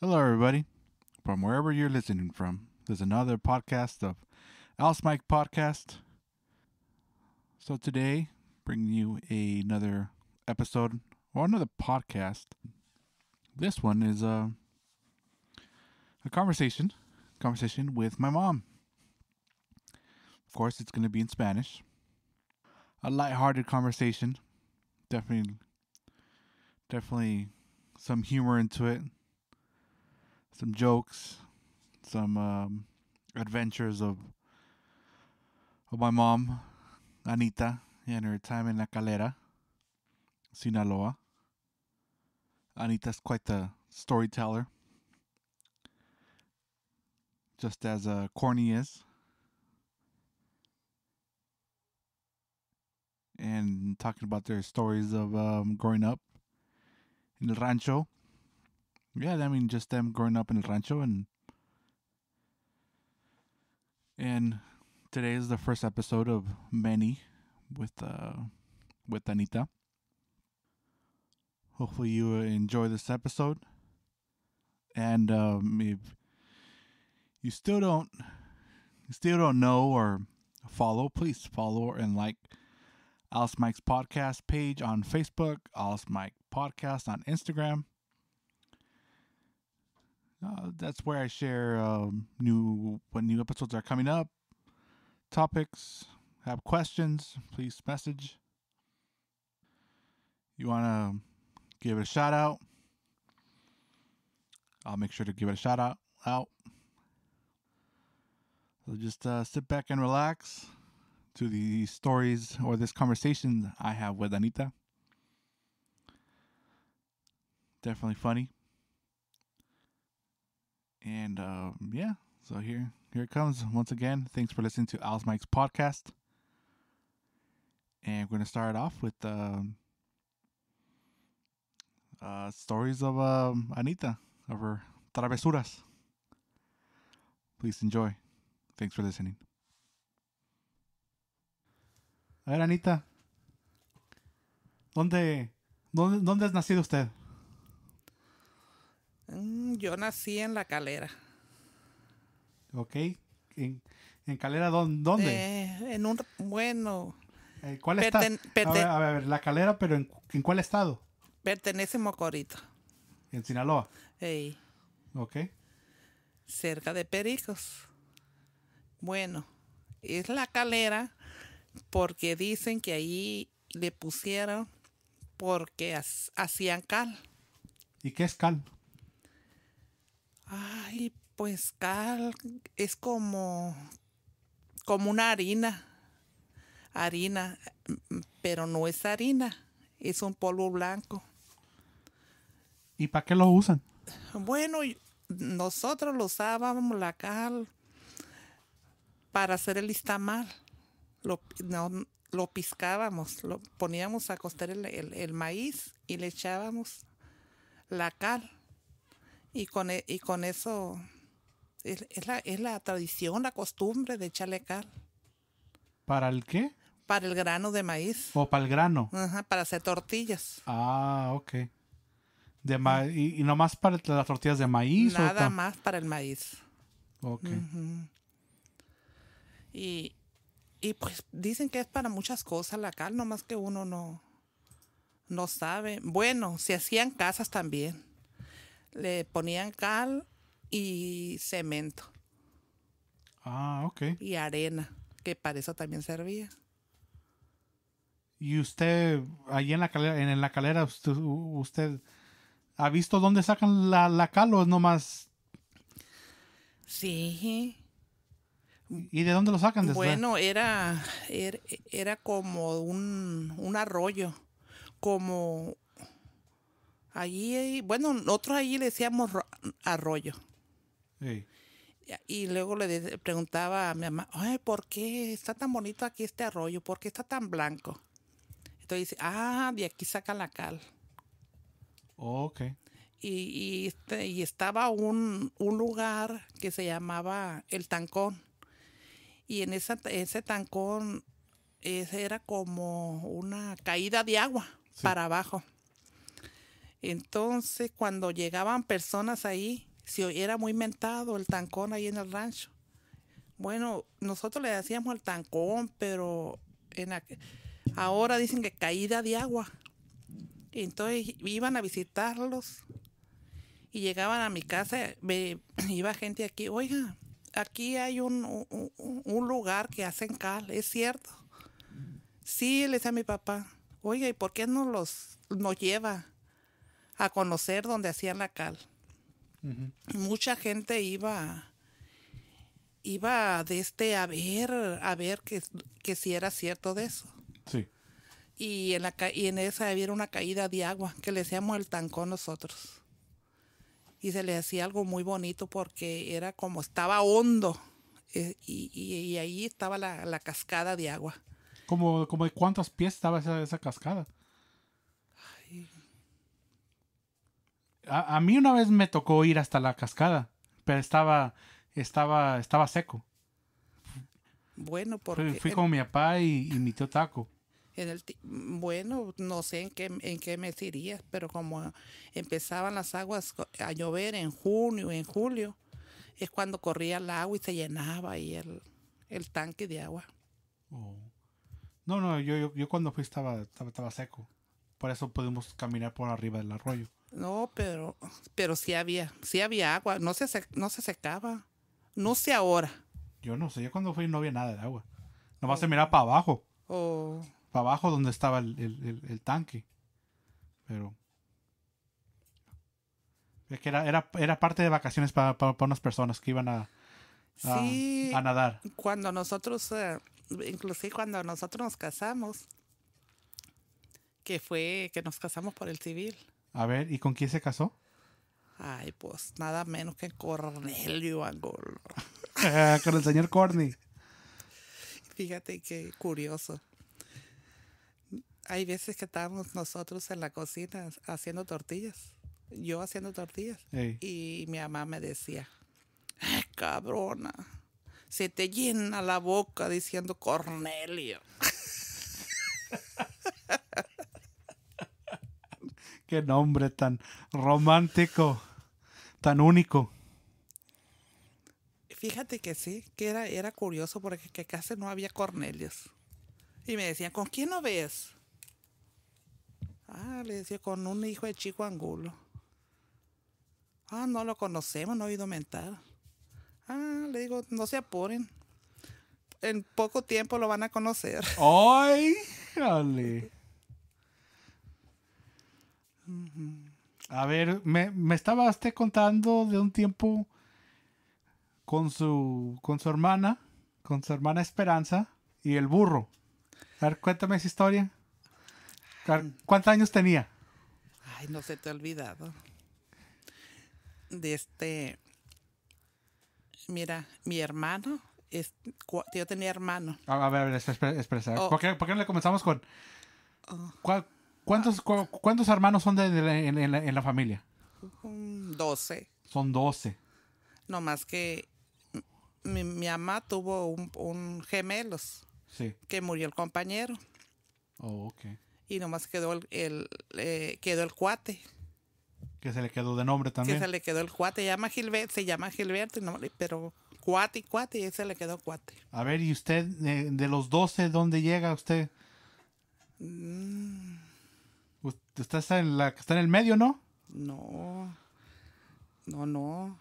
Hello, everybody. From wherever you're listening from, there's another podcast of Alice Mike Podcast. So today, bringing you a, another episode or another podcast. This one is a uh, a conversation, conversation with my mom. Of course, it's going to be in Spanish. A light-hearted conversation, definitely, definitely some humor into it some jokes, some um, adventures of of my mom, Anita, and her time in La Calera, Sinaloa. Anita's quite the storyteller, just as uh, Corny is. And talking about their stories of um, growing up in the rancho yeah, I mean, just them growing up in El Rancho and and today is the first episode of many with uh with Anita. Hopefully, you enjoy this episode, and um, if you still don't you still don't know or follow, please follow and like Alice Mike's podcast page on Facebook, Alice Mike podcast on Instagram. Uh, that's where I share um, new when new episodes are coming up, topics, have questions, please message. You want to give it a shout out? I'll make sure to give it a shout out. Out. So just uh, sit back and relax to the stories or this conversation I have with Anita. Definitely funny. And um, yeah, so here here it comes once again. Thanks for listening to Al's Mike's podcast. And we're gonna start off with um, uh, stories of um, Anita of her travesuras. Please enjoy. Thanks for listening. A ver, Anita, ¿dónde, dónde, dónde nacido usted? Mm, yo nací en La Calera. Ok. ¿En, Calera dónde? Eh, en un... Bueno... Eh, ¿Cuál está? A ver, a ver, La Calera, pero ¿en, cuál estado? Pertenece a Mocorito. ¿En Sinaloa? Sí. Ok. Cerca de Pericos. Bueno, es La Calera porque dicen que ahí le pusieron porque hacían cal. ¿Y qué es cal? y pues cal es como, como una harina. Harina, pero no es harina, es un polvo blanco. ¿Y para qué lo usan? Bueno, nosotros lo usábamos la cal para hacer el istamal. Lo, no, lo piscábamos, lo poníamos a cocer el maíz y le echábamos la cal y con, e, y con eso es, la, tradición, la costumbre de echarle cal. ¿Para el qué? Para el grano de maíz. O para el grano. Ajá, para hacer tortillas. Ah, ok. y, y, nomás para las tortillas de maíz? Nada más para el maíz. Ok. y, pues dicen que es para muchas cosas la cal, más que uno no, no sabe. Bueno, se hacían casas también le ponían cal y cemento. Ah, ok. Y arena, que para eso también servía. Y usted, ahí en la calera, en la calera usted, ha visto dónde sacan la, cal o es nomás... Sí. ¿Y de dónde lo sacan? Bueno, era, er, era, como un, un arroyo, como Allí, bueno, nosotros allí le decíamos arroyo. Y luego le preguntaba a mi mamá, Ay, ¿por qué está tan bonito aquí este arroyo? ¿Por qué está tan blanco? Entonces dice, ah, de aquí sacan la cal. Oh, ok. Y, y, este, estaba un, lugar que se llamaba El Tancón. Y en ese tancón ese era como una caída de agua para abajo. Entonces, cuando llegaban personas ahí, si era muy mentado el tancón ahí en el rancho. Bueno, nosotros le hacíamos el tancón, pero ahora dicen que caída de agua. Entonces iban a visitarlos y llegaban a mi casa, me, iba gente aquí, oiga, aquí hay un, lugar que hacen cal, es cierto. Sí, le decía a mi papá, oiga, ¿y por qué no los nos lleva? a conocer dónde hacían la cal. Mucha gente iba iba de este a ver, a ver que, si era cierto de eso. Sí. Y en, la, y en esa había una caída de agua que le decíamos el tancón nosotros. Y se le hacía algo muy bonito porque era como estaba hondo eh, y, y, ahí estaba la, cascada de agua. ¿Cómo como de cuántos pies estaba esa, esa cascada? A, mí una vez me tocó ir hasta la cascada, pero estaba, estaba, estaba seco. Bueno, porque... Fui, con mi papá y, mi tío Taco. bueno, no sé en qué, en qué mes irías, pero como empezaban las aguas a llover en junio, en julio, es cuando corría el agua y se llenaba ahí el, tanque de agua. Oh. No, no, yo, cuando fui estaba, estaba seco. Por eso pudimos caminar por arriba del arroyo. No, pero, pero sí había, sí había agua, no se, no se secaba, no sé ahora. Yo no sé, yo cuando fui no había nada de agua. Nomás vas se oh. miraba para abajo. Oh. Para abajo donde estaba el, tanque. Pero... que era, parte de vacaciones para, unas personas que iban a, a, sí, a nadar. Cuando nosotros, eh, inclusive cuando nosotros nos casamos, que fue que nos casamos por el civil. A ver, ¿y con quién se casó? Ay, pues nada menos que Cornelio Angolo. con el señor Corny. Fíjate qué curioso. Hay veces que estábamos nosotros en la cocina haciendo tortillas. Yo haciendo tortillas. Y mi mamá me decía, cabrona, se te llena la boca diciendo Cornelio. Qué nombre tan romántico, tan único. Fíjate que sí, que era, era curioso porque que casi no había Cornelius. Y me decían, ¿con quién lo ves? Ah, le decía, con un hijo de Chico Angulo. Ah, no lo conocemos, no he oído mentar. Ah, le digo, no se apuren. En poco tiempo lo van a conocer. ¡Ay! Jale. A ver, me, me contando de un tiempo con su, con su hermana, con su hermana Esperanza y el burro. A ver, cuéntame esa historia. ¿Cuántos años tenía? Ay, no se te ha olvidado. De este. Mira, mi hermano. Es, yo tenía hermano. A ver, a ver, expresar. Oh. ¿Por, qué, ¿Por, qué, no le comenzamos con. Oh. ¿Cuál, ¿Cuántos, hermanos son en, la, familia? Doce. Son doce. No más que mi, mamá tuvo un, gemelos. Sí. Que murió el compañero. Oh, ok. Y nomás quedó el, eh, quedó el cuate. Que se le quedó de nombre también. Que se le quedó el cuate. Llama Gilbert, se llama Gilberto, no, pero cuate, cuate, y ese le quedó cuate. A ver, ¿y usted eh, de, los 12, dónde llega usted? Mm. Usted pues, está en la que está en el medio, ¿no? No. No, no.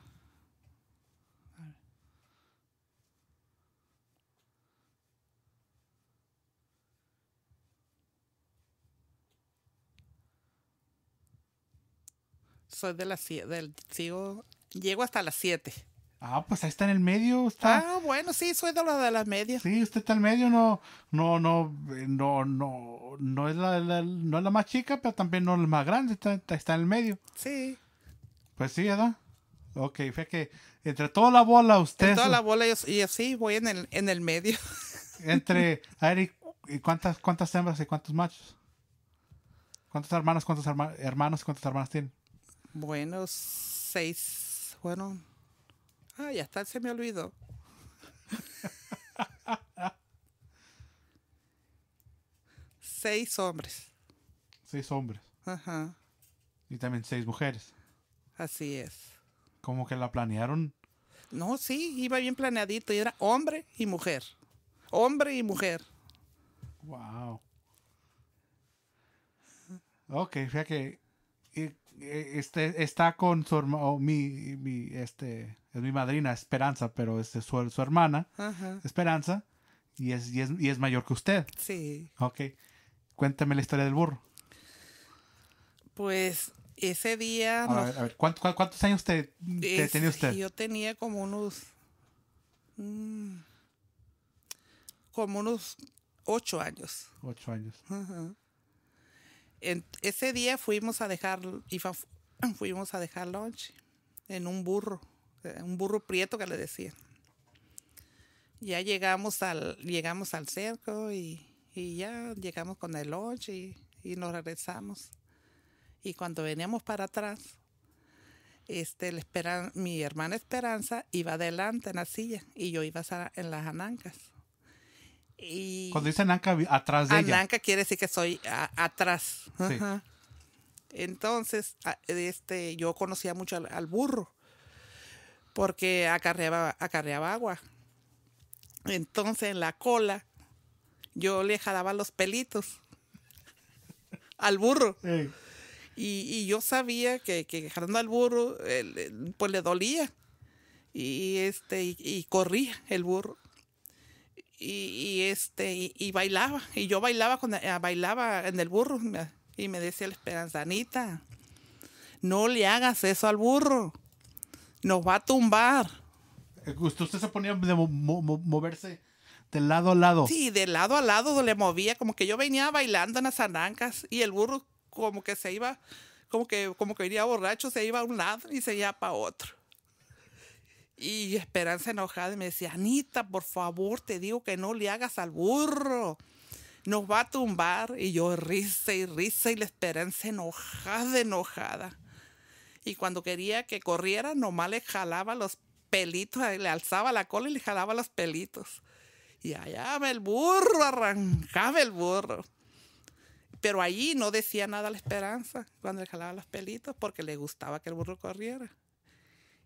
Soy de las 7, del sigo llego hasta las 7. Ah, pues ahí está en el medio. Está. Ah, bueno, sí, soy de la de las medias. Sí, usted está en el medio, no, no, no, eh, no, no, no es la, más chica, pero también no es la más grande, está, en el medio. Sí. Pues sí, ¿verdad? Ok, fue que entre toda la bola usted... Entre toda la bola y así voy en el, medio. entre, a ¿y cuántas, cuántas hembras y cuántos machos? ¿Cuántos hermanos, cuántos hermanos y cuántas hermanas tienen? Bueno, seis, bueno, Ah, ya está, se me olvidó. seis hombres. Seis hombres. Ajá. Y también seis mujeres. Así es. Como que la planearon. No, sí, iba bien planeadito. Y era hombre y mujer. Hombre y mujer. Wow. Ok, fíjate que eh, este, está con su mi, este, es mi madrina, Esperanza, pero es su, hermana, Esperanza, y es, mayor que usted. Sí. Ok. Cuéntame la historia del burro. Pues ese día... A, ver, ¿cuántos, años tenía usted? Yo tenía como unos... Mm, como unos ocho años. Ocho años. Ajá ese día fuimos a dejar, fuimos a en un burro, eh, un burro prieto que le decían. Ya llegamos al, llegamos al cerco y, ya llegamos con el lunch y, nos regresamos. Y cuando veníamos para atrás, este, mi hermana Esperanza iba adelante en la silla y yo iba en las anancas. Cuando dice Nanca atrás de ella. quiere decir que soy atrás. Entonces, este, yo conocía mucho al, burro porque acarreaba, acarreaba agua. Entonces, en la cola, yo le jalaba los pelitos al burro. Y, yo sabía que, que jalando al burro, pues le dolía. Y, este, y corría el burro y, este y, bailaba y yo bailaba cuando eh, bailaba en el burro y me decía la esperanzanita, no le hagas eso al burro nos va a tumbar eh, usted se ponía a moverse de lado a lado sí de lado a lado le movía como que yo venía bailando en las anancas, y el burro como que se iba como que como que venía borracho se iba a un lado y se iba para otro y Esperanza enojada me decía, Anita, por favor, te digo que no le hagas al burro. Nos va a tumbar. Y yo risa y risa y la Esperanza enojada, enojada. Y cuando quería que corriera, nomás le jalaba los pelitos, eh, le alzaba la cola y le jalaba los pelitos. Y allá me el burro, arrancaba el burro. Pero allí no decía nada la esperanza cuando le jalaba los pelitos porque le gustaba que el burro corriera.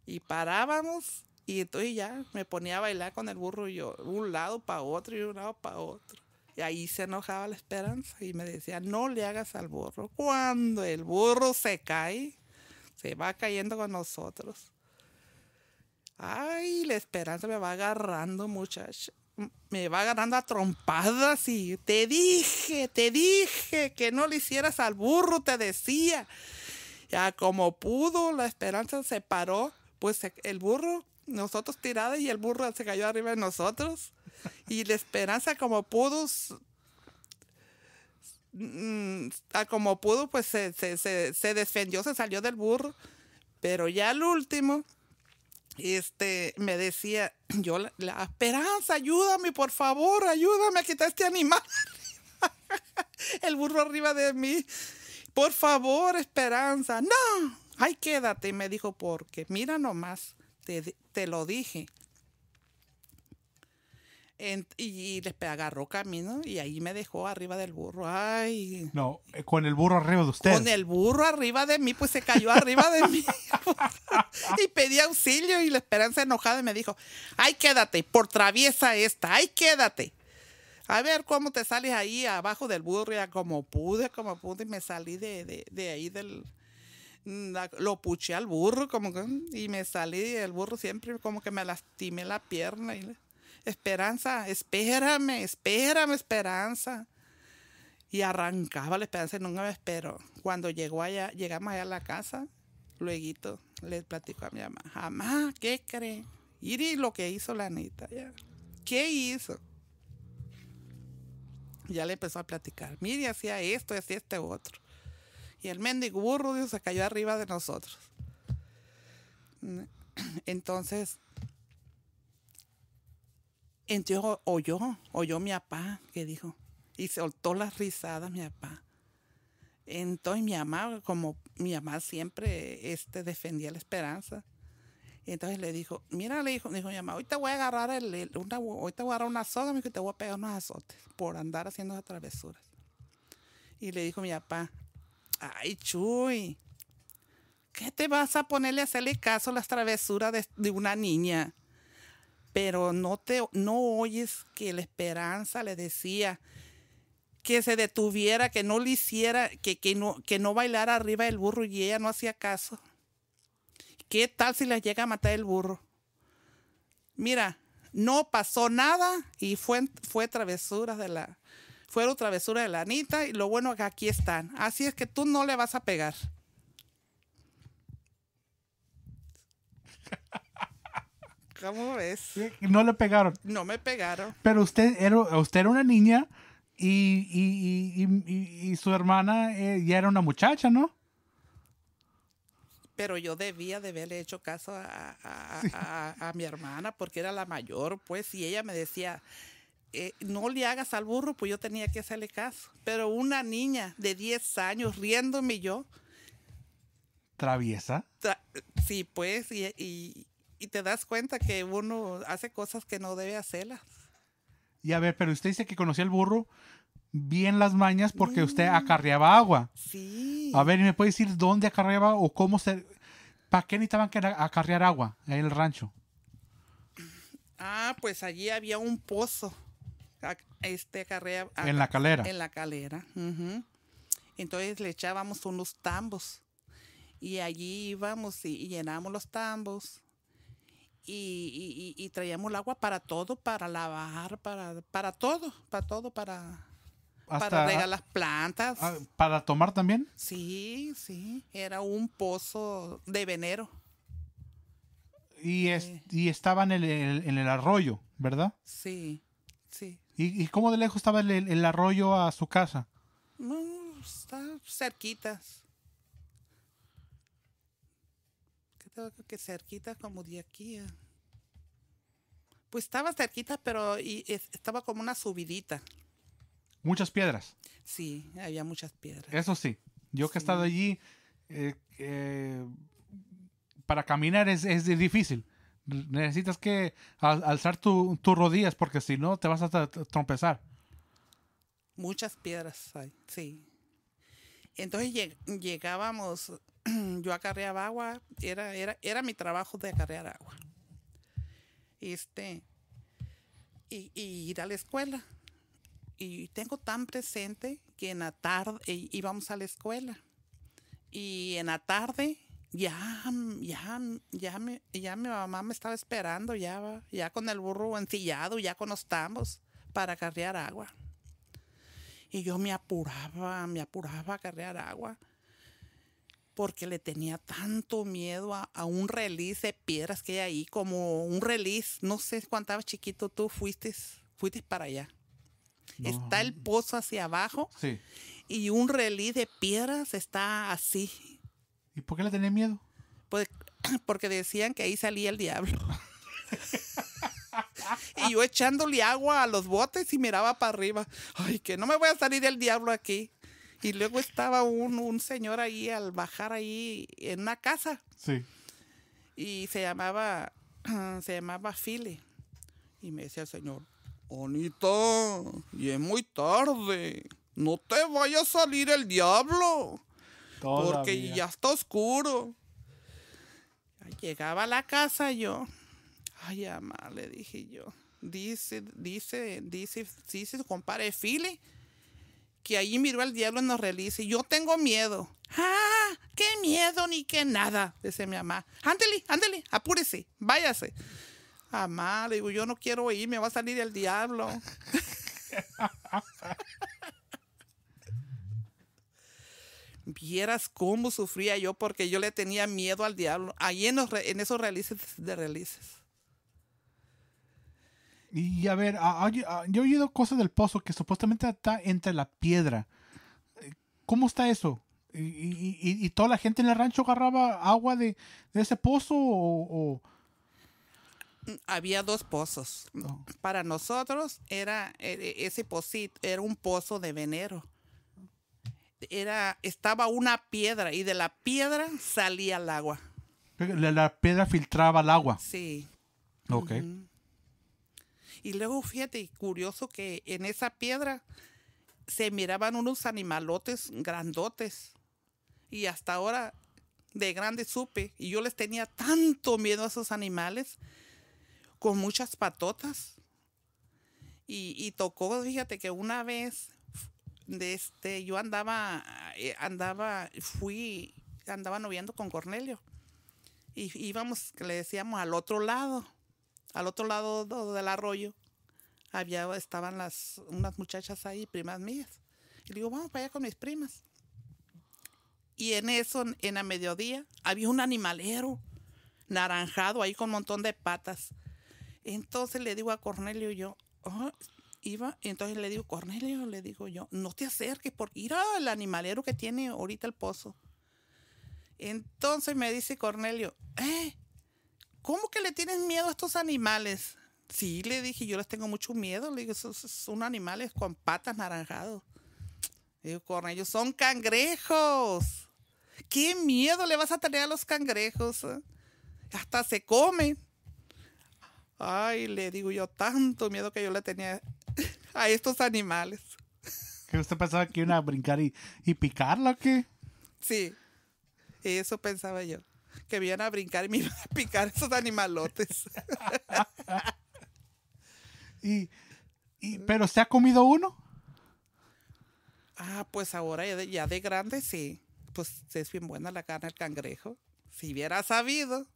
Y parábamos y entonces ya me ponía a bailar con el burro y yo, un lado para otro y un lado para otro. Y ahí se enojaba la esperanza y me decía, no le hagas al burro. Cuando el burro se cae, se va cayendo con nosotros. Ay, la esperanza me va agarrando, muchacha. Me va agarrando a trompadas y te dije, te dije que no le hicieras al burro, te decía. Ya como pudo, la esperanza se paró pues el burro, nosotros tirada y el burro se cayó arriba de nosotros. Y la esperanza como pudo, mm, como pudo, pues se, defendió, se salió del burro. Pero ya al último, este, me decía, yo, la, esperanza, ayúdame, por favor, ayúdame a quitar este animal. el burro arriba de mí. Por favor, esperanza. No, ay, quédate. Y me dijo, porque mira nomás, te, te lo dije. y, les agarró camino y ahí me dejó arriba del burro. Ay. No, eh, con el burro arriba de usted. Con el burro arriba de mí, pues se cayó arriba de mí. y pedí auxilio y la esperanza enojada y me dijo, ay, quédate, por traviesa esta, ay, quédate. A ver cómo te sales ahí abajo del burro, ya como pude, como pude, y me salí de ahí del, Mm, lo puché al burro como que, mm, y me salí del burro siempre como que me lastimé la pierna y Esperanza, espérame, espérame, Esperanza. Y arrancaba la esperanza y nunca me esperó. Cuando llegó allá, llegamos allá a la casa, luego le platico a mi mamá, mamá, ¿qué cree? Y lo que hizo la neta, ya. ¿Qué hizo? Ya le empezó a platicar, mire, hacía esto, hacía este otro. Y el mendigo burro se cayó arriba de nosotros. Entonces, entonces oyó, oyó mi papá que dijo, y soltó las risadas mi papá. Entonces mi mamá, como mi mamá siempre este, defendía la esperanza, entonces le dijo, mira, le dijo, dijo mi mamá, ahorita voy a agarrar una, voy a agarrar una soga, me te voy a pegar unos azotes por andar haciendo esas travesuras. Y le dijo mi papá, Ay, Chuy. ¿Qué te vas a ponerle a hacerle caso a las travesuras de, una niña? Pero no, te, no oyes que la esperanza le decía que se detuviera, que no le hiciera, que, no, que no bailara arriba del burro y ella no hacía caso. ¿Qué tal si la llega a matar el burro? Mira, no pasó nada y fue, fue de la, fueron travesura de la Anita y lo bueno que aquí están. Así es que tú no le vas a pegar. ¿Cómo ves? No le pegaron. No me pegaron. Pero usted era, usted era una niña y, su hermana eh, ya era una muchacha, ¿no? Pero yo debía de haberle hecho caso a, a, mi hermana porque era la mayor, pues, y ella me decía, eh, no le hagas al burro, pues yo tenía que hacerle caso. Pero una niña de 10 años riéndome yo. ¿Traviesa? sí, pues, y, y, te das cuenta que uno hace cosas que no debe hacerlas. Y a ver, pero usted dice que conocía al burro bien las mañas porque mm. usted acarreaba agua. Sí. A ver, ¿y me puede decir dónde acarreaba o cómo se... ¿Para qué necesitaban que acarrear agua en el rancho? Ah, pues allí había un pozo este en la calera. En la calera. Entonces le echábamos unos tambos. Y allí íbamos y, llenábamos los tambos. Y, traíamos el agua para todo, para lavar, para, para todo, para todo, para, regar ah, las plantas. Ah, ¿Para tomar también? Sí, sí. Era un pozo de venero. Y, eh. y estaba el, en el arroyo, ¿verdad? Sí. ¿Y, cómo de lejos estaba el, arroyo a su casa? No, está cerquitas. tengo que cerquita como de aquí. Pues estaba cerquita, pero estaba como una subidita. ¿Muchas piedras? Sí, había muchas piedras. Eso sí, yo que he estado allí, eh, eh, para caminar es difícil necesitas que alzar tus rodillas porque si no te vas a trompezar. Muchas piedras hay, sí. Entonces llegábamos, yo acarreaba agua, era, era, era mi trabajo de acarrear agua. Este, y ir a la escuela. Y tengo tan presente que en la tarde íbamos a la escuela. Y en la tarde ya, ya, ya, ya mi mamá me estaba esperando, ya, ya con el burro encillado, ya con los tambos para carrear agua. Y yo me apuraba, me apuraba a carrear agua porque le tenía tanto miedo a, un reliz de piedras que hay ahí, como un release. No sé cuánto chiquito tú fuiste, fuiste para allá. Está el pozo hacia abajo y un relí de piedras está así, ¿Y por qué le tenía miedo? Pues porque decían que ahí salía el diablo. y yo echándole agua a los botes y miraba para arriba. Ay, que no me voy a salir el diablo aquí. Y luego estaba un, señor ahí al bajar ahí en una casa. Sí. Y se llamaba, se llamaba Philly. Y me decía el señor, bonito y es muy tarde. No te vaya a salir el diablo. Porque ya está oscuro. Llegaba a la casa yo. Ay, mamá, le dije yo. Dice, dice, dice, dice su compadre Philly que ahí miró al diablo en los releases. Yo tengo miedo. ¡Ah! ¡Qué miedo ni qué nada! Dice mi mamá. Ándele, ándele, apúrese, váyase. Mamá, le digo, yo no quiero ir, me va a salir el diablo. vieras cómo sufría yo porque yo le tenía miedo al diablo. Ahí en, esos releases de releases. Y a ver, ah, ah, yo he oído cosas del pozo que supuestamente está entre la piedra. Eh, ¿Cómo está eso? ¿Y, toda la gente en el rancho agarraba agua de, ese pozo Había dos pozos. Oh. Para nosotros era e, e, ese pozo era un pozo de venero era, estaba una piedra y de la piedra salía el agua. La, piedra filtraba el agua. Sí. Ok. Y luego fíjate, curioso que en esa piedra se miraban unos animalotes grandotes. Y hasta ahora de grande supe, y yo les tenía tanto miedo a esos animales, con muchas patotas. Y, y tocó, fíjate que una vez este, yo andaba, eh, andaba, fui, andaba noviando con Cornelio. Y íbamos, le decíamos, al otro lado, al otro lado del arroyo, había, estaban las, unas muchachas ahí, primas mías. Y le digo, vamos para allá con mis primas. Y en eso, en a mediodía, había un animalero naranjado ahí con un montón de patas. Entonces le digo a Cornelio y yo, oh, iba, entonces le digo, Cornelio, le digo yo, no te acerques porque ir al animalero que tiene ahorita el pozo. Entonces me dice Cornelio, eh, ¿cómo que le tienes miedo a estos animales? Sí, le dije, yo les tengo mucho miedo. Le digo, son, son animales con patas naranjados. Le digo, Cornelio, son cangrejos. ¿Qué miedo le vas a tener a los cangrejos? Eh? Hasta se comen. Ay, le digo yo, tanto miedo que yo le tenía a estos animales. ¿Que usted pensaba que iban a brincar y, y picarla o Sí, eso pensaba yo. Que iban a brincar y me iban a picar esos animalotes. y, y, ¿Pero se ha comido uno? Ah, pues ahora ya de, ya de grande sí. Pues es bien buena la carne del cangrejo. Si hubiera sabido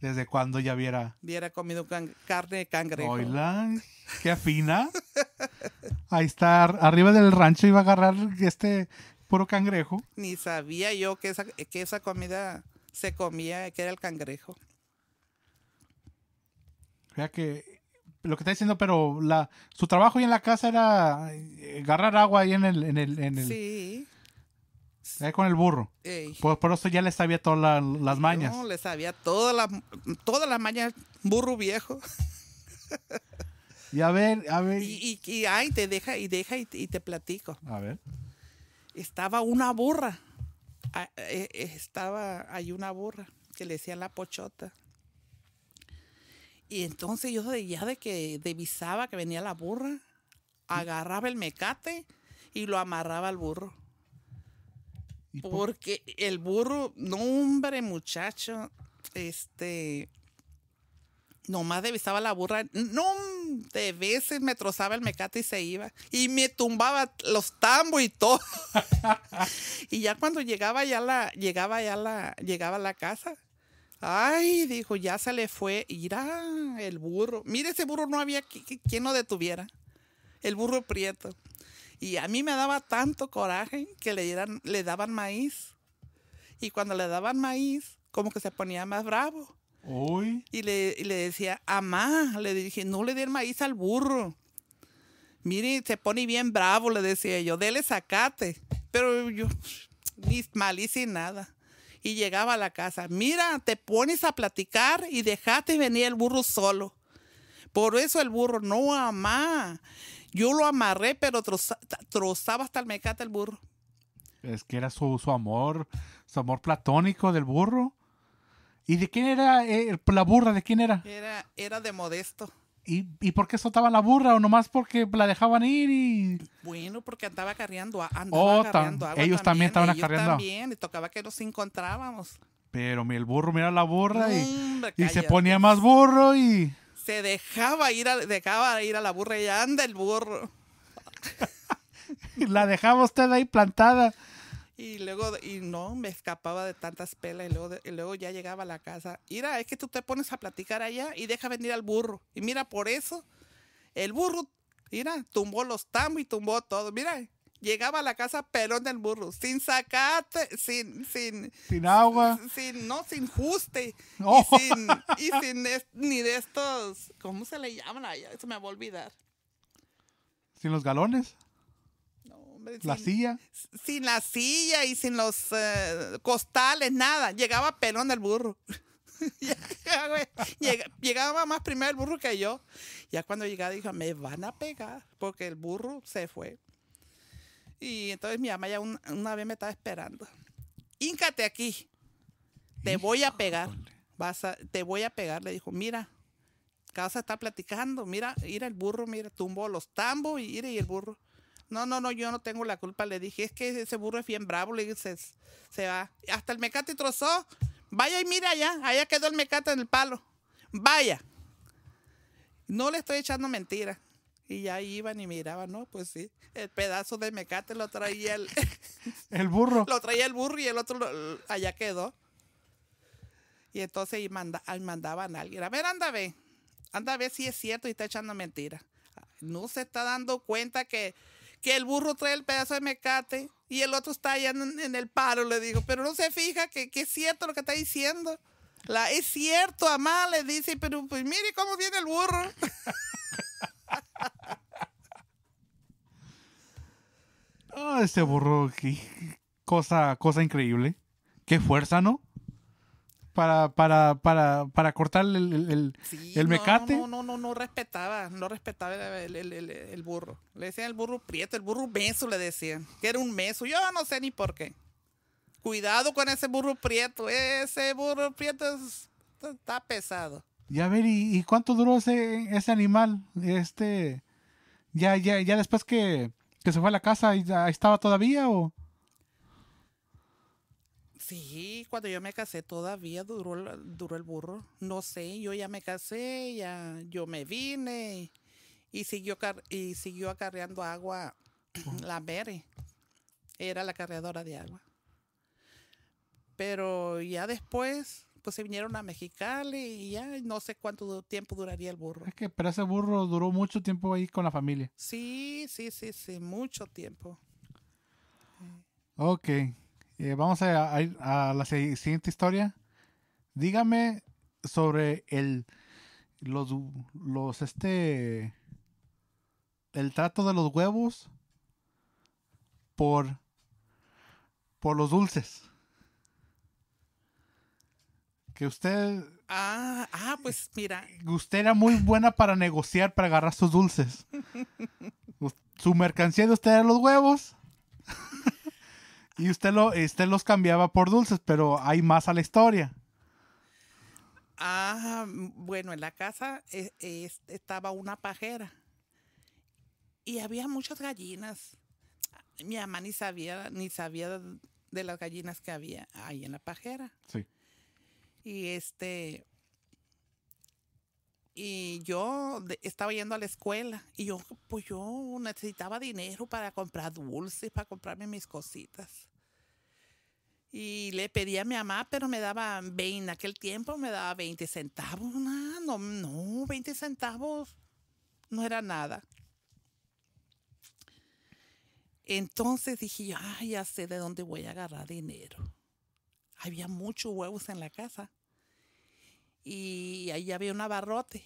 desde cuando ya viera. Viera comido carne de cangrejo. Hola, qué afina. Ahí está, arriba del rancho iba a agarrar este puro cangrejo. Ni sabía yo que esa, que esa comida se comía, que era el cangrejo. Vea que lo que está diciendo, pero la, su trabajo ahí en la casa era eh, agarrar agua ahí en el, en el, en el, sí. Pues, con el burro. Por, eso ya le sabía todas las mañas. No, le sabía todas las todas las mañas, burro viejo. y a ver, a ver. Y, y, ay, te deja, y deja y, te platico. A ver. Estaba una burra. Ah, eh, eh, estaba, ahí una burra que le decía la pochota. Y entonces yo ya de que divisaba que venía la burra, agarraba el mecate y lo amarraba al burro. Porque el burro, no hombre muchacho, este, nomás devisaba la burra, no de veces me trozaba el mecate y se iba. Y me tumbaba los tambo y todo. y ya cuando llegaba ya la, llegaba ya la, llegaba a la casa. Ay, dijo, ya se le fue. Irá el burro. Mire, ese burro no había quien lo detuviera. El burro prieto. Y a mí me daba tanto coraje que le, daban maíz. Y cuando le daban maíz, como que se ponía más bravo. Y, le, y le, decía, amá, le dije, no le den maíz al burro. Mire, se pone bien bravo, le decía yo, dele sacate. Pero yo, ni malí sin nada. Y llegaba a la casa, mira, te pones a platicar y dejate venir el burro solo. Por eso el burro, no, amá. Yo lo amarré, pero trozaba hasta el mecate el burro. Es que era su, su, amor, su amor platónico del burro. ¿Y de quién era eh, la burra? ¿De quién era? Era, de Modesto. ¿Y, por qué soltaban la burra? ¿O nomás porque la dejaban ir? Y... Bueno, porque andaba carreando, a oh, carreando Ellos también, estaban carriando también, y tocaba que nos encontrábamos. Pero el burro mira la burra y se ponía más burro y se dejaba ir a, dejaba ir a la burra y anda el burro. la dejaba usted ahí plantada. Y luego, y no, me escapaba de tantas pelas y luego, y luego ya llegaba a la casa. Mira, es que tú te pones a platicar allá y deja venir al burro. Y mira, por eso, el burro, mira, tumbó los tambos y tumbó todo. Mira, llegaba a la casa pelón del burro, sin sacate, sin, sin, sin agua, sin, no, sin juste, y sin, y sin ni de estos, ¿cómo se le llaman? Eso se me va a olvidar. Sin los galones. No, la silla. Sin la silla y sin los eh, costales, nada. Llegaba pelón del burro. llegaba más primero el burro que yo. Ya cuando llegaba, dijo, me van a pegar porque el burro se fue. Y entonces mi mamá ya una, una vez me estaba esperando. Híncate aquí. Te voy a pegar. Vas te voy a pegar. Le dijo, mira, casa está platicando. Mira, ir el burro, mira, tumbó los tambos y ir y el burro. No, no, no, yo no tengo la culpa. Le dije, es que ese burro es bien bravo. Le dije, se, se va. Hasta el mecate trozó. Vaya y mira allá. Allá quedó el mecate en el palo. Vaya. No le estoy echando mentiras. Y ya iban y miraban, ¿no? Pues sí, el pedazo de mecate lo traía el... el burro. Lo traía el burro y el otro allá quedó. Y entonces y manda, mandaban a alguien. A ver, anda, ve. Anda, ver si es cierto y está echando mentira. No se está dando cuenta que, el burro trae el pedazo de mecate y el otro está allá en, el paro, le digo. Pero no se fija que, es cierto lo que está diciendo. La, es cierto, Amá, le dice, pero pues mire cómo viene el burro. Ah, este burro, cosa, cosa increíble. Qué fuerza, ¿no? Para, para, para, para cortar el, el, mecate. No, no, no, no, respetaba, no respetaba el, burro. Le decían el burro prieto, el burro meso le decían, que era un meso. Yo no sé ni por qué. Cuidado con ese burro prieto, ese burro prieto está pesado. Y ver, ¿y, cuánto duró ese, ese animal? Este, ya, ya, ya después que, se fue a la casa, ahí estaba todavía o...? Sí, cuando yo me casé todavía duró, duró el burro. No sé, yo ya me casé, ya yo me vine y siguió, y siguió acarreando agua la Mary. Era la carreadora de agua. Pero ya después pues, se vinieron a Mexicali y ya no sé cuánto tiempo duraría el burro. Es que, pero ese burro duró mucho tiempo ahí con la familia. Sí, sí, sí, sí, mucho tiempo. Ok, eh, vamos a, ir a, la siguiente historia. Dígame sobre el los los este el trato de los huevos por por los dulces que usted... Ah, ah, pues mira. Usted era muy buena para negociar, para agarrar sus dulces. Su mercancía de usted era los huevos. y usted, lo, este los cambiaba por dulces, pero hay más a la historia. Ah, bueno, en la casa e, estaba una pajera y había muchas gallinas. Mi mamá ni sabía, ni sabía de las gallinas que había ahí en la pajera. Sí. Y este, y yo estaba yendo a la escuela y yo, pues, yo necesitaba dinero para comprar dulces, para comprarme mis cositas. Y le pedí a mi mamá, pero me daba 20, en aquel tiempo me daba 20 centavos, no, no, 20 centavos no era nada. Entonces dije, ay, ya sé de dónde voy a agarrar dinero. Había muchos huevos en la casa y ahí había un abarrote.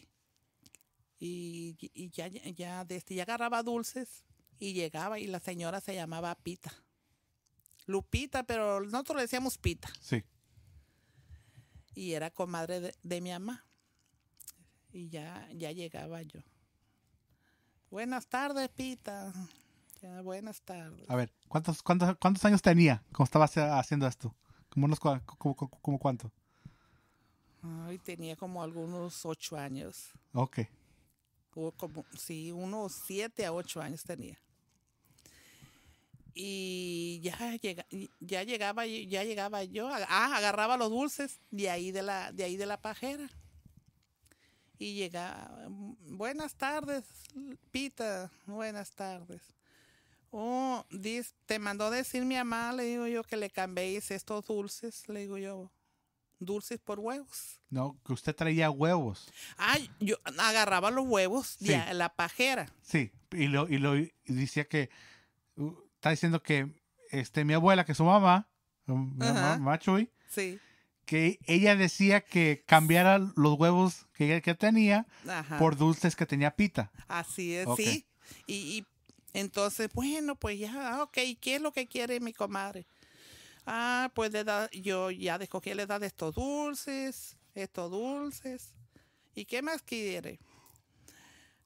Y, ya, ya, este, ya agarraba dulces y llegaba y la señora se llamaba Pita. Lupita, pero nosotros le decíamos Pita. Sí. Y era comadre de, mi mamá. Y ya, ya llegaba yo. Buenas tardes, Pita. buenas tardes. A ver, ¿cuántos, cuántos, años tenía cuando estabas haciendo esto? ¿Como, unos, cuánto? Ay, tenía como algunos ocho años. Ok. como, sí, unos siete a ocho años tenía. Y ya, llega, ya llegaba ya llegaba yo, ah, agarraba los dulces de ahí de la, de ahí de la pajera. Y llegaba, buenas tardes, Pita, buenas tardes. Oh, te mandó decir mi mamá, le digo yo, que le cambiéis estos dulces, le digo yo dulces por huevos. No, que usted traía huevos. Ah, yo agarraba los huevos de la pajera. Sí, y lo, y lo decía que uh, está diciendo que este mi abuela, que su mamá, um, mi sí. que ella decía que cambiara los huevos que ella que tenía por dulces que tenía Pita. Así es, sí. Y, y entonces, bueno, pues ya, ah, ok, ¿qué es lo que quiere mi comadre? Ah, pues le yo ya escogí la edad de estos dulces, estos dulces. ¿Y qué más quiere?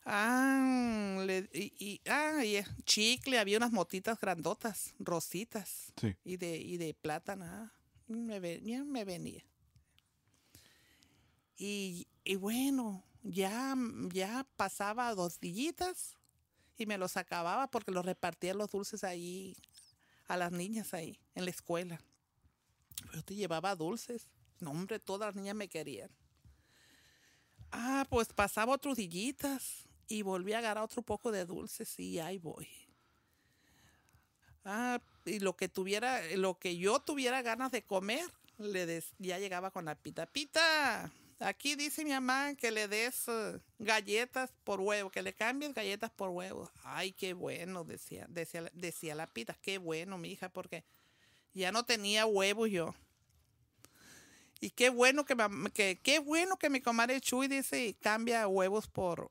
Ah, le, y, ah, chicle, había unas motitas grandotas, rositas. Y de, y de plátano. Ah, me venía, me venía. Y, bueno, ya, ya pasaba dos dillitas y me los acababa porque los repartía los dulces ahí a las niñas ahí, en la escuela. Yo te llevaba dulces. No, hombre, todas las niñas me querían. Ah, pues pasaba otros y volví a agarrar otro poco de dulces y ahí voy. Ah, y lo que tuviera, lo que yo tuviera ganas de comer, le ya llegaba con la pita pita. Aquí dice mi mamá que le des eh, galletas por huevo, que le cambies galletas por huevo. Ay, qué bueno, decía, decía, decía la pita, qué bueno, mi hija, porque ya no tenía huevo yo. Y qué bueno que, que qué bueno que mi comadre Chuy dice cambia huevos por,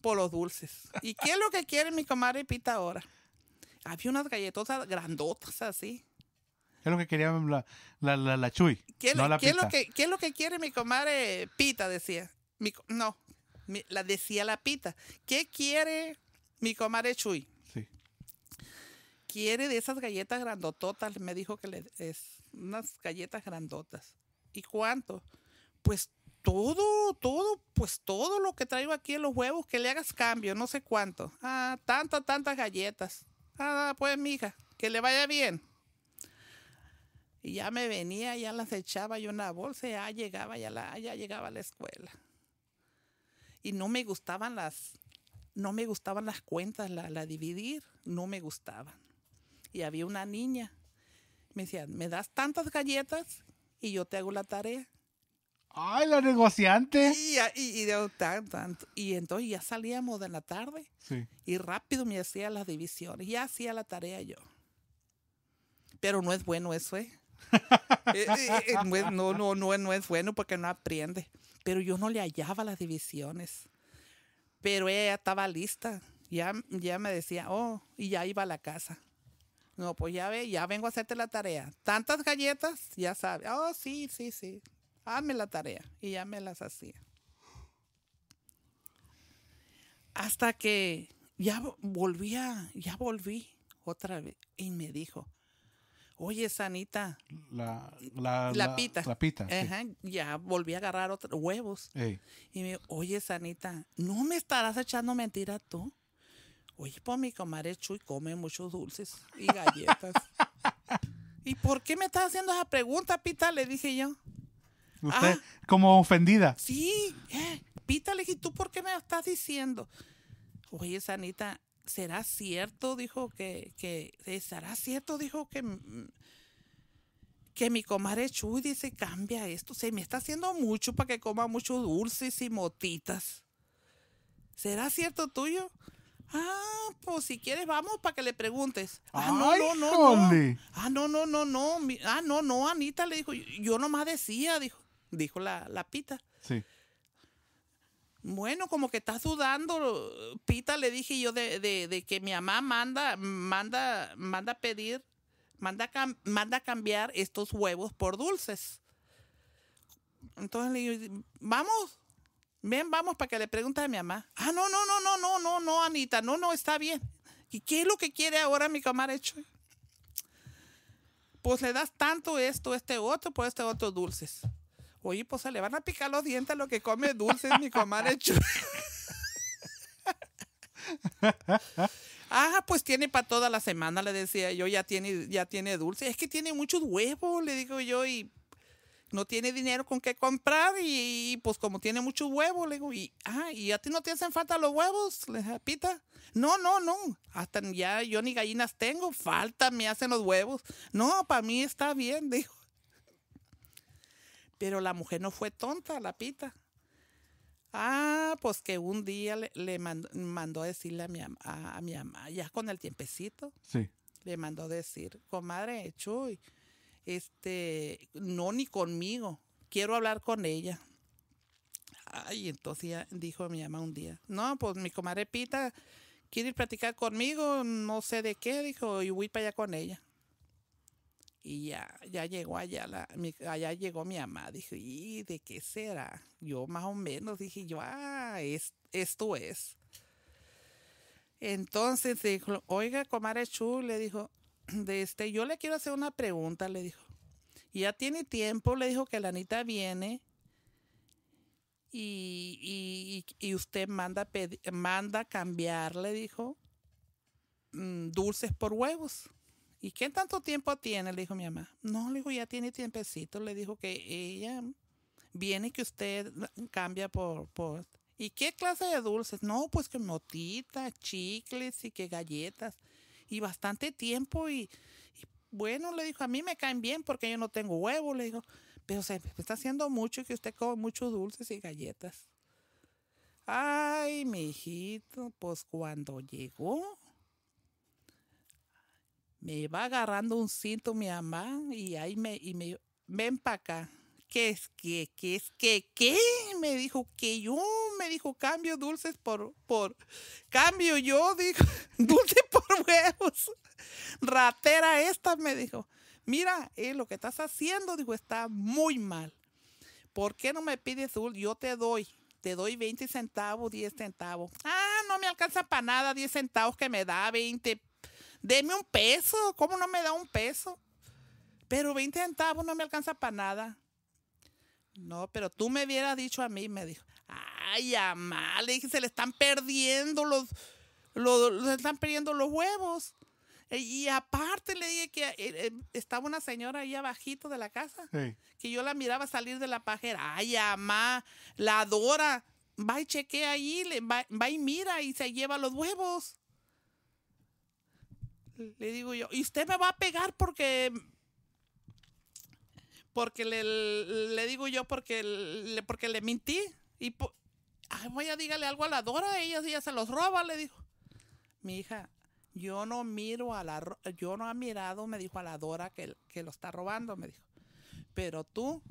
por los dulces. ¿Y qué es lo que quiere mi comadre Pita ahora? Había unas galletotas grandotas así. Es lo que quería la, la, Chuy. ¿Qué, Es lo que, ¿Qué es lo que quiere mi comadre Pita? Decía. no, la decía la Pita. ¿Qué quiere mi comadre Chuy? Sí. Quiere de esas galletas grandototas. Me dijo que le, es unas galletas grandotas. ¿Y cuánto? Pues todo, todo, pues todo lo que traigo aquí en los huevos, que le hagas cambio, no sé cuánto. Ah, tantas, tantas galletas. Ah, pues mija, que le vaya bien. Y ya me venía, ya las echaba yo una bolsa, ya llegaba, ya, la, ya llegaba a la escuela. Y no me gustaban las, no me gustaban las cuentas, la, dividir, no me gustaban. Y había una niña, me decía, me das tantas galletas y yo te hago la tarea. ¡Ay, la negociante! Y, y entonces ya salíamos de la tarde y rápido me hacía las divisiones, ya hacía la tarea yo. Pero no es bueno eso, ¿eh? Eh, eh, eh, pues, no, no, no, no es bueno porque no aprende. Pero yo no le hallaba las divisiones. Pero ella estaba lista. Ya, ya me decía, oh, y ya iba a la casa. No, pues ya ve, ya vengo a hacerte la tarea. Tantas galletas, ya sabe. Oh, sí, sí, sí. Hazme la tarea. Y ya me las hacía. Hasta que ya volvía, ya volví otra vez. Y me dijo, Oye, Sanita. La, pita. La pita. Ya volví a agarrar otros huevos. Y me dijo, oye, Sanita, ¿no me estarás echando mentira tú? Oye, pues mi comadre Chuy come muchos dulces y galletas. ¿Y por qué me estás haciendo esa pregunta, Pita? Le dije yo. Usted, ah. como ofendida. Sí, eh, Pita, le dije, ¿tú por qué me estás diciendo? Oye, Sanita, ¿será cierto? Dijo que, que eh, ¿será cierto? Dijo que, mm, que mi comadre Chuy dice, cambia esto. Se me está haciendo mucho para que coma muchos dulces y motitas. ¿Será cierto tuyo? Ah, pues si quieres vamos para que le preguntes. Ah, no, no, no, Ah, no, no, no, no. Ah, no, no, Anita le dijo, yo nomás decía, dijo, dijo la, la pita. Sí bueno, como que estás dudando, uh, Pita, le dije yo de, que mi mamá manda, manda, manda a pedir, manda, manda a cambiar estos huevos por dulces. Entonces le digo, vamos, ven, vamos para que le pregunte a mi mamá. Ah, no, no, no, no, no, no, no, Anita, no, no, está bien. ¿Y qué es lo que quiere ahora mi hecho? Pues le das tanto esto, este otro, por pues este otro dulces. Oye, pues se le van a picar los dientes a lo que come dulces, mi comadre ah, pues tiene para toda la semana, le decía yo, ya tiene, ya tiene dulce. Es que tiene muchos huevos, le digo yo, y no tiene dinero con qué comprar y, pues como tiene muchos huevos, le digo, y, ah, ¿y a ti no te hacen falta los huevos, le pita? No, no, no, hasta ya yo ni gallinas tengo, falta me hacen los huevos. No, para mí está bien, dijo. Pero la mujer no fue tonta, la pita. Ah, pues que un día le, mandó, a decirle a mi, a, mi mamá, ya con el tiempecito. Sí. Le mandó a decir, comadre, Chuy, este, no ni conmigo, quiero hablar con ella. Ay, entonces ya dijo mi mamá un día, no, pues mi comadre Pita quiere ir platicar conmigo, no sé de qué, dijo, y voy para allá con ella y ya, ya llegó allá, la, allá llegó mi mamá. Dije, ¿y de qué será? Yo más o menos dije, yo, ah, es, esto es. Entonces dijo, oiga, comare Chu, le dijo, de este, yo le quiero hacer una pregunta, le dijo. ya tiene tiempo, le dijo que la Anita viene y, usted manda, manda cambiar, le dijo, mm, dulces por huevos. ¿Y qué tanto tiempo tiene? Le dijo mi mamá. No, le dijo, ya tiene tiempecito. Le dijo que ella viene que usted cambia por, por ¿Y qué clase de dulces? No, pues que motitas, chicles y que galletas. Y bastante tiempo y, bueno, le dijo, a mí me caen bien porque yo no tengo huevo, le dijo, pero se está haciendo mucho que usted come muchos dulces y galletas. Ay, mi hijito, pues cuando llegó, me va agarrando un cinto mi mamá y ahí me, y me ven para acá. ¿Qué es que ¿Qué es que ¿Qué? Me dijo que yo, me dijo, cambio dulces por, por, cambio yo, digo, dulce por huevos. Ratera esta, me dijo. Mira, eh, lo que estás haciendo, dijo, está muy mal. ¿Por qué no me pides dulce? Yo te doy te doy 20 centavos, 10 centavos. Ah, no me alcanza para nada, 10 centavos que me da, 20 Deme un peso. ¿Cómo no me da un peso? Pero 20 centavos no me alcanza para nada. No, pero tú me hubieras dicho a mí, me dijo. Ay, mamá, le dije, se le están perdiendo los, están perdiendo los huevos. E, y aparte le dije que eh, eh, estaba una señora ahí abajito de la casa, que yo la miraba salir de la pajera. Ay, mamá, la adora. Va y chequea ahí, va y mira y se lleva los huevos le digo yo, y usted me va a pegar porque porque le, le, digo yo porque le, porque le mintí y voy dígale algo a la Dora ella se los roba le dijo mi hija yo no miro a la yo no ha mirado me dijo a la Dora que, que lo está robando me dijo pero tú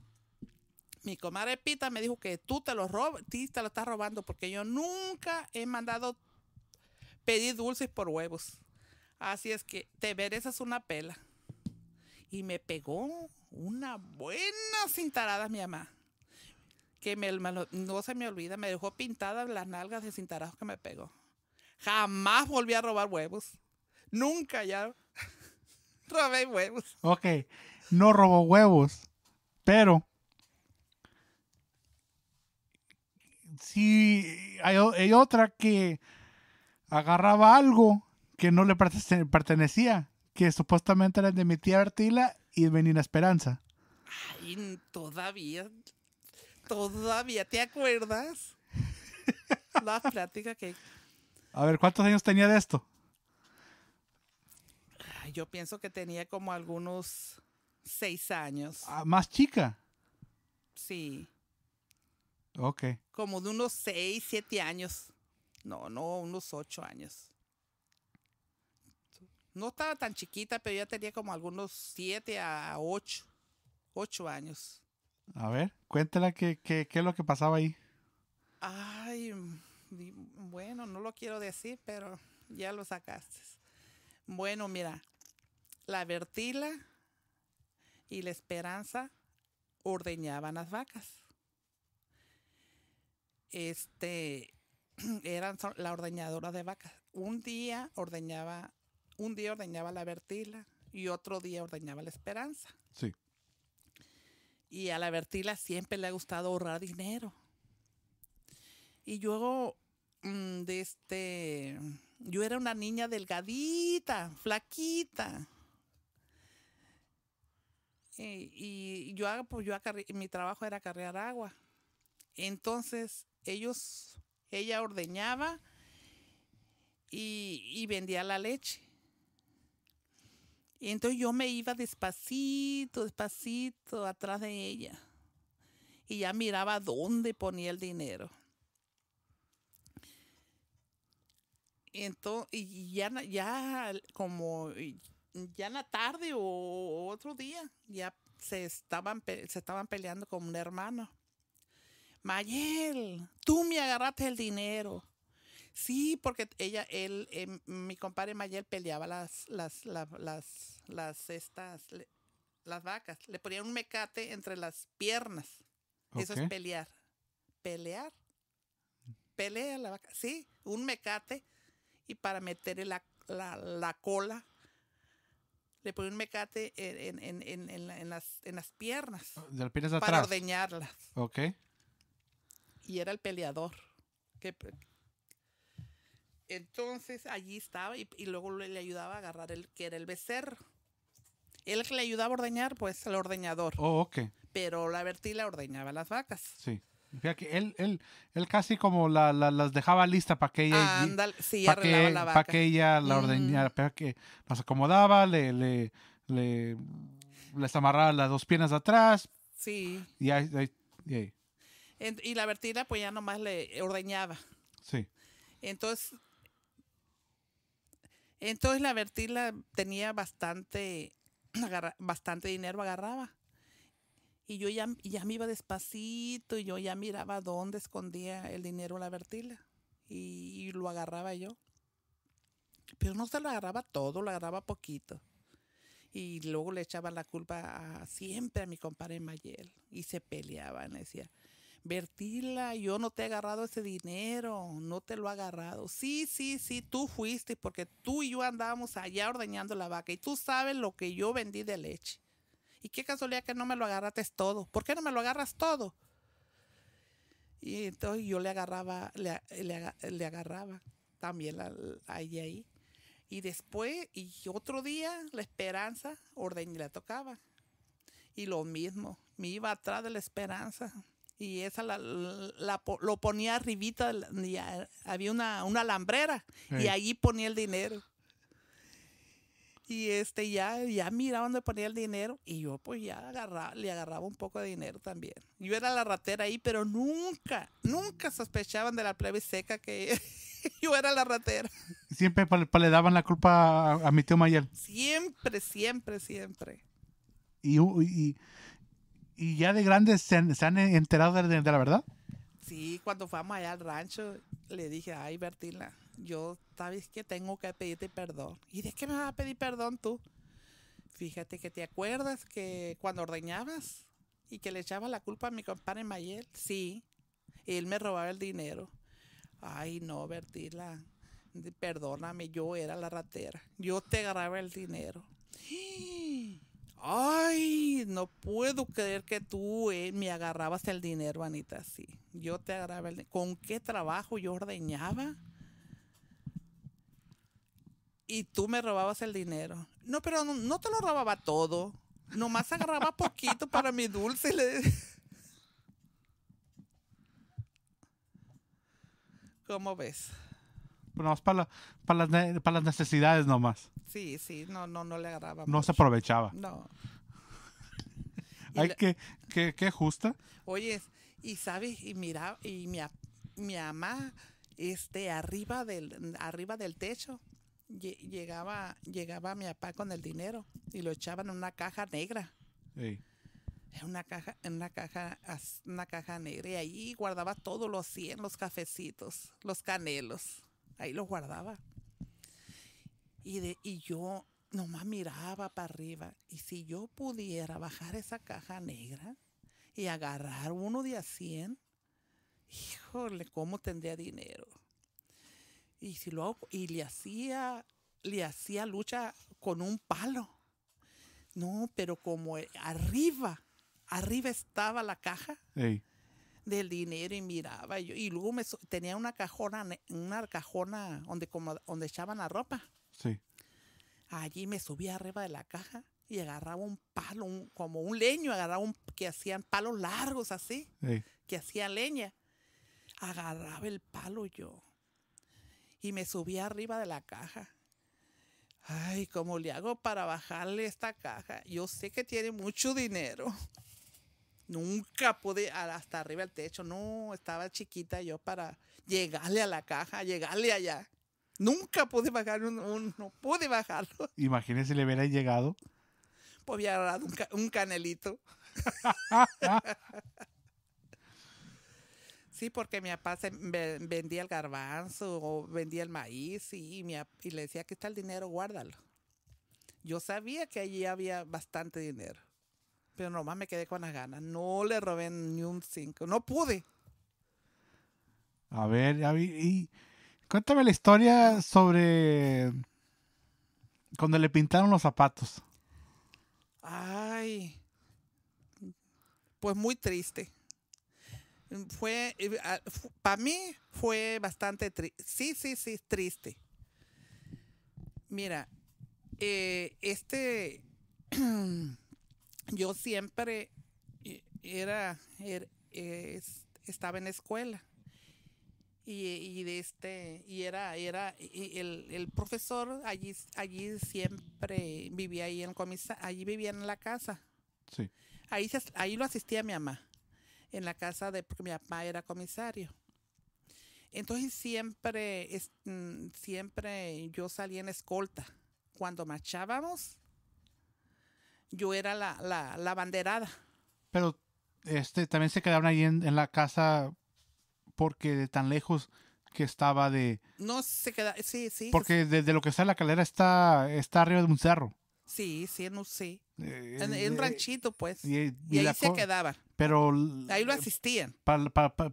mi comadre Pita me dijo que tú te lo robas te lo estás robando porque yo nunca he mandado pedir dulces por huevos Así es que te es una pela. Y me pegó una buena cintarada mi mamá. Que me, no se me olvida, me dejó pintadas las nalgas de cintarazos que me pegó. Jamás volví a robar huevos. Nunca ya robé huevos. Ok, no robó huevos, pero sí hay otra que agarraba algo que no le pertenecía, que supuestamente era de mi tía Artila y de Benina Esperanza. Ay, todavía, todavía, ¿te acuerdas? La plática que... A ver, ¿cuántos años tenía de esto? Yo pienso que tenía como algunos seis años. Ah, ¿Más chica? Sí. Ok. Como de unos seis, siete años. No, no, unos ocho años. No estaba tan chiquita, pero ya tenía como algunos siete a ocho, ocho años. A ver, cuéntela qué, qué es lo que pasaba ahí. Ay, bueno, no lo quiero decir, pero ya lo sacaste. Bueno, mira, la Bertila y la Esperanza ordeñaban las vacas. Este, eran la ordeñadora de vacas. Un día ordeñaba un día ordeñaba la vertila y otro día ordeñaba la Esperanza. Sí. Y a la vertila siempre le ha gustado ahorrar dinero. Y luego, mm, de este, yo era una niña delgadita, flaquita. Y, yo, ah, pues yo mi trabajo era carrear agua. Entonces, ellos, ella ordeñaba y vendía la leche. Y entonces yo me iba despacito, despacito atrás de ella. Y ya miraba dónde ponía el dinero. Y, entonces, ya, ya como ya en la tarde o otro día, ya se estaban, se estaban peleando con un hermano. Mayel, tú me agarraste el dinero. Sí, porque ella, él, eh, mi compadre Mayel peleaba las, las, las las estas, las vacas, le ponían un mecate entre las piernas. Eso es pelear. ¿Pelear? Pelea la vaca. Sí, un mecate. Y para meter la, cola, le ponían un mecate en, las, piernas. De atrás. Para ordeñarlas. Ok. Y era el peleador. entonces allí estaba y, y, luego le ayudaba a agarrar el que era el becerro. El que le ayudaba a ordeñar, pues el ordeñador. Oh, ok. Pero la Bertila ordeñaba las vacas. Sí. él, casi como las dejaba lista para que ella. sí, que, Para que ella la ordeñara, que las acomodaba, le, le, les amarraba las dos piernas de atrás. Sí. Y ahí, y la Bertila, pues ya nomás le ordeñaba. Sí. Entonces, entonces la Bertila tenía bastante bastante dinero agarraba. Y yo ya, ya me iba despacito y yo ya miraba dónde escondía el dinero la Bertila. Y, lo agarraba yo. Pero no se lo agarraba todo, lo agarraba poquito. Y luego le echaba la culpa siempre a mi compadre Mayel. Y se peleaban, decía, Bertila, yo no te he agarrado ese dinero, no te lo he agarrado. Sí, sí, sí, tú fuiste porque tú y yo andábamos allá ordeñando la vaca y tú sabes lo que yo vendí de leche. Y qué casualidad que no me lo agarrates todo. ¿Por qué no me lo agarras todo? Y entonces yo le agarraba, le, agarraba también ahí, ahí. Y después, y otro día, la esperanza ordeñé la tocaba. Y lo mismo, me iba atrás de la esperanza y esa la, lo ponía arribita, y había una, una alambrera y allí ponía el dinero. Y este ya, ya miraba dónde ponía el dinero y yo pues ya agarraba, le agarraba un poco de dinero también. Yo era la ratera ahí, pero nunca, nunca sospechaban de la plebe seca que yo era la ratera. Siempre le daban la culpa a, mi tío Mayel. Siempre, siempre, siempre. Y, y, ¿Y ya de grandes se, han enterado de, la verdad? Sí, cuando fuimos allá al rancho, le dije, ay, Bertila, yo sabes que tengo que pedirte perdón. ¿Y de qué me vas a pedir perdón tú? Fíjate que te acuerdas que cuando ordeñabas y que le echaba la culpa a mi compadre Mayel, sí, él me robaba el dinero. Ay, no, Bertila, perdóname, yo era la ratera. Yo te agarraba el dinero. ¡Ah! ay, no puedo creer que tú eh, me agarrabas el dinero, Anita, sí. Yo te agarraba el dinero. ¿Con qué trabajo yo ordeñaba? Y tú me robabas el dinero. No, pero no, te lo robaba todo. Nomás agarraba poquito para mi dulce. le... ¿Cómo ves? Pues, para, para, las, necesidades nomás. Sí, sí, no, no, no le agarraba. No se aprovechaba. No. hay qué, qué, justa. Oye, y sabes, y mira, y mi, mamá, este, arriba del, arriba del techo, llegaba, llegaba mi papá con el dinero y lo echaba en una caja negra. Sí. En una caja, en una caja, una caja negra y ahí guardaba todos los 100, los cafecitos, los canelos ahí los guardaba. Y, de, yo nomás miraba para arriba. Y si yo pudiera bajar esa caja negra y agarrar uno de a 100, híjole, ¿cómo tendría dinero? Y, si lo y le hacía le hacía lucha con un palo. No, pero como arriba, arriba estaba la caja del dinero y miraba. Y, yo, y luego me, tenía una cajona, una cajona donde, donde echaban la ropa. Sí. Allí me subía arriba de la caja y agarraba un palo, como un leño, agarraba un, que hacían palos largos así, que hacía leña. Agarraba el palo yo y me subía arriba de la caja. Ay, ¿cómo le hago para bajarle esta caja? Yo sé que tiene mucho dinero. Nunca pude hasta arriba el techo. No, estaba chiquita yo para llegarle a la caja, llegarle allá. Nunca pude bajar un, no pude bajarlo. Imagínese le hubiera llegado. Pues hubiera un, canelito. sí, porque mi papá vendía el garbanzo o vendía el maíz y, y le decía, aquí está el dinero, guárdalo. Yo sabía que allí había bastante dinero. Pero nomás me quedé con las ganas. No le robé ni un 5. No pude. A ver, ya y cuéntame la historia sobre cuando le pintaron los zapatos. Ay, pues muy triste. Fue, eh, para mí fue bastante triste. Sí, sí, sí, triste. Mira, eh, este... Mm, yo siempre eh, era, er, estaba en escuela y, este y era era el, profesor allí siempre vivía ahí en en la casa sí ahí ahí lo asistía mi mamá en la casa de porque mi papá era comisario entonces siempre mm, siempre yo salía en escolta cuando marchábamos yo era la, la, banderada. Pero este también se quedaban ahí en, la casa porque de tan lejos que estaba de. No se queda, sí, sí. Porque desde lo que está en la calera está, está arriba de un cerro. Sí, sí, no sé. Eh, en, un eh, ranchito, pues. Y, eh, ahí se quedaban. Pero. Ahí lo asistían.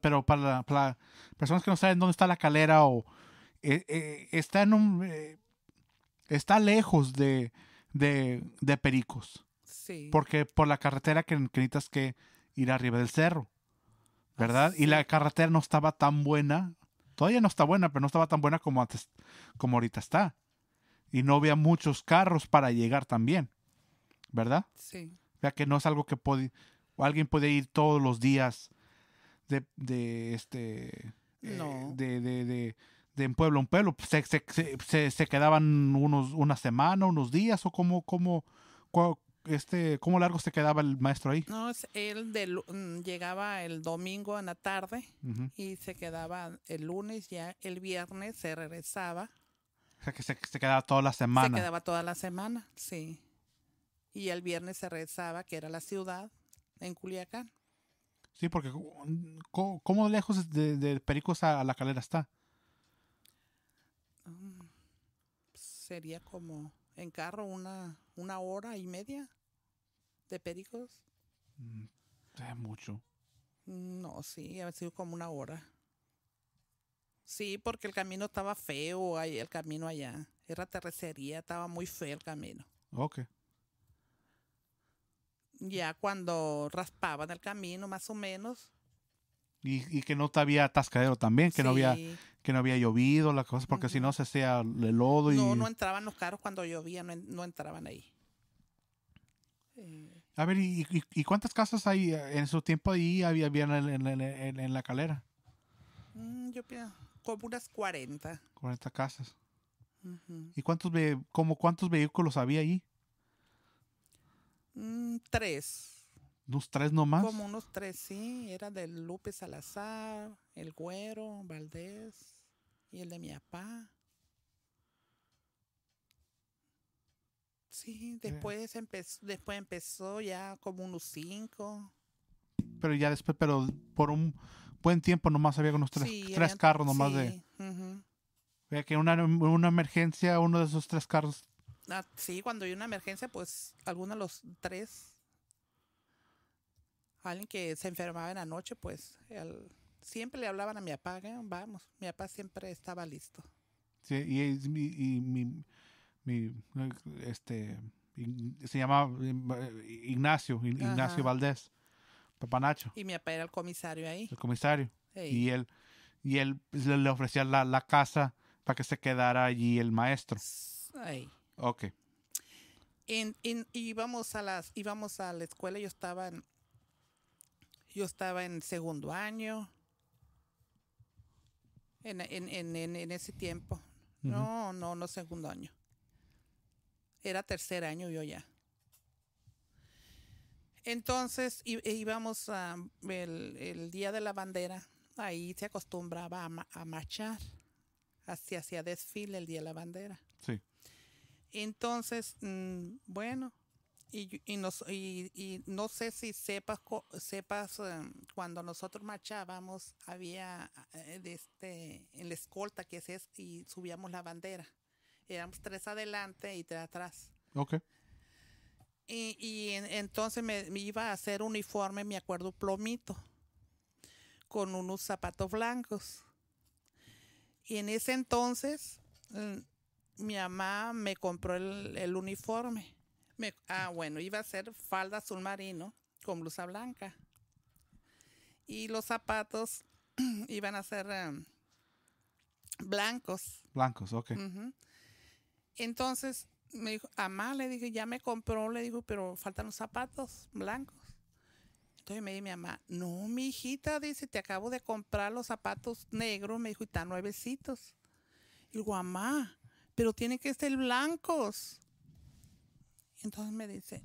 pero para, las personas que no saben dónde está la calera o. está en un. está lejos de, de, pericos. Sí. Porque por la carretera que, necesitas que ir arriba del cerro. ¿Verdad? Ah, y la carretera no estaba tan buena. Todavía no está buena, pero no estaba tan buena como antes, como ahorita está. Y no había muchos carros para llegar también. ¿Verdad? Sí. O sea que no es algo que puede, alguien puede ir todos los días de, este. No. Eh, de de un pueblo a un pueblo? Pues, ¿Se, quedaban unos, una semana, unos días o cómo, cómo, este, ¿cómo largo se quedaba el maestro ahí? No, él mm, llegaba el domingo en la tarde y se quedaba el lunes, ya el viernes se regresaba. O sea que se, se, quedaba toda la semana. Se quedaba toda la semana, sí. Y el viernes se regresaba, que era la ciudad, en Culiacán. Sí, porque mm, ¿cómo, lejos de, de Pericos a, La Calera está? Ah, pues, sería como en carro una, una hora y media de Pericos. Mm, mucho. No, sí, ha sido como una hora. Sí, porque el camino estaba feo, el camino allá. Era terrecería, estaba muy feo el camino. Ok. Ya cuando raspaban el camino, más o menos, y, que no había atascadero también, que no había que no había llovido, las cosas, porque si no se hacía el lodo y... No, no entraban los carros cuando llovía, no, entraban ahí. Eh. A ver, ¿y, cuántas casas hay en su tiempo ahí había, en, la calera? Mm, yo pienso, como unas 40. 40 casas. ¿Y cuántos, como cuántos vehículos había ahí? Mm, tres. Unos tres nomás. Como unos tres, sí. Era de Lupe Salazar, el Güero, Valdés y el de mi papá. Sí, eh. después, empezó, después empezó ya como unos cinco. Pero ya después, pero por un buen tiempo nomás había unos tres, tres carros nomás sí, de... Vea que una, una emergencia, uno de esos tres carros. Ah, sí, cuando hay una emergencia, pues alguno de los tres alguien que se enfermaba en la noche, pues siempre le hablaban a mi papá, vamos, mi papá siempre estaba listo. Sí, y, mi, este, se llamaba Ignacio, Ignacio Valdés, papá Nacho. Y mi papá era el comisario ahí. El comisario. Y él, y él pues, le ofrecía la, casa para que se quedara allí el maestro. Ahí. Ok. En, íbamos, a las, íbamos a la escuela, yo estaba en, yo estaba en segundo año. En, ese tiempo. No, no, no segundo año. Era tercer año yo ya. Entonces e, íbamos a, el, día de la bandera. Ahí se acostumbraba a, marchar. hacia hacía desfile el día de la bandera. Sí. Entonces, mm, bueno, y, y, no sé si sepas, sepas em, cuando nosotros marchábamos, había eh, este, en la escolta que es, y subíamos la bandera. Éramos tres adelante y tres atrás. Ok. Y, entonces me, iba a hacer uniforme, me acuerdo, plomito, con unos zapatos blancos. Y en ese entonces, em, mi mamá me compró el uniforme ah, bueno, iba a ser falda azul marino con blusa blanca. Y los zapatos iban a ser em, blancos. Blancos, ok. Entonces me dijo, mamá, le dije, ya me compró, le dijo, pero faltan los zapatos blancos. Entonces me dijo mi mamá, no, mi hijita, dice, te acabo de comprar los zapatos negros, me dijo, y están nuevecitos. Y digo, mamá, pero tienen que ser blancos. Entonces me dice,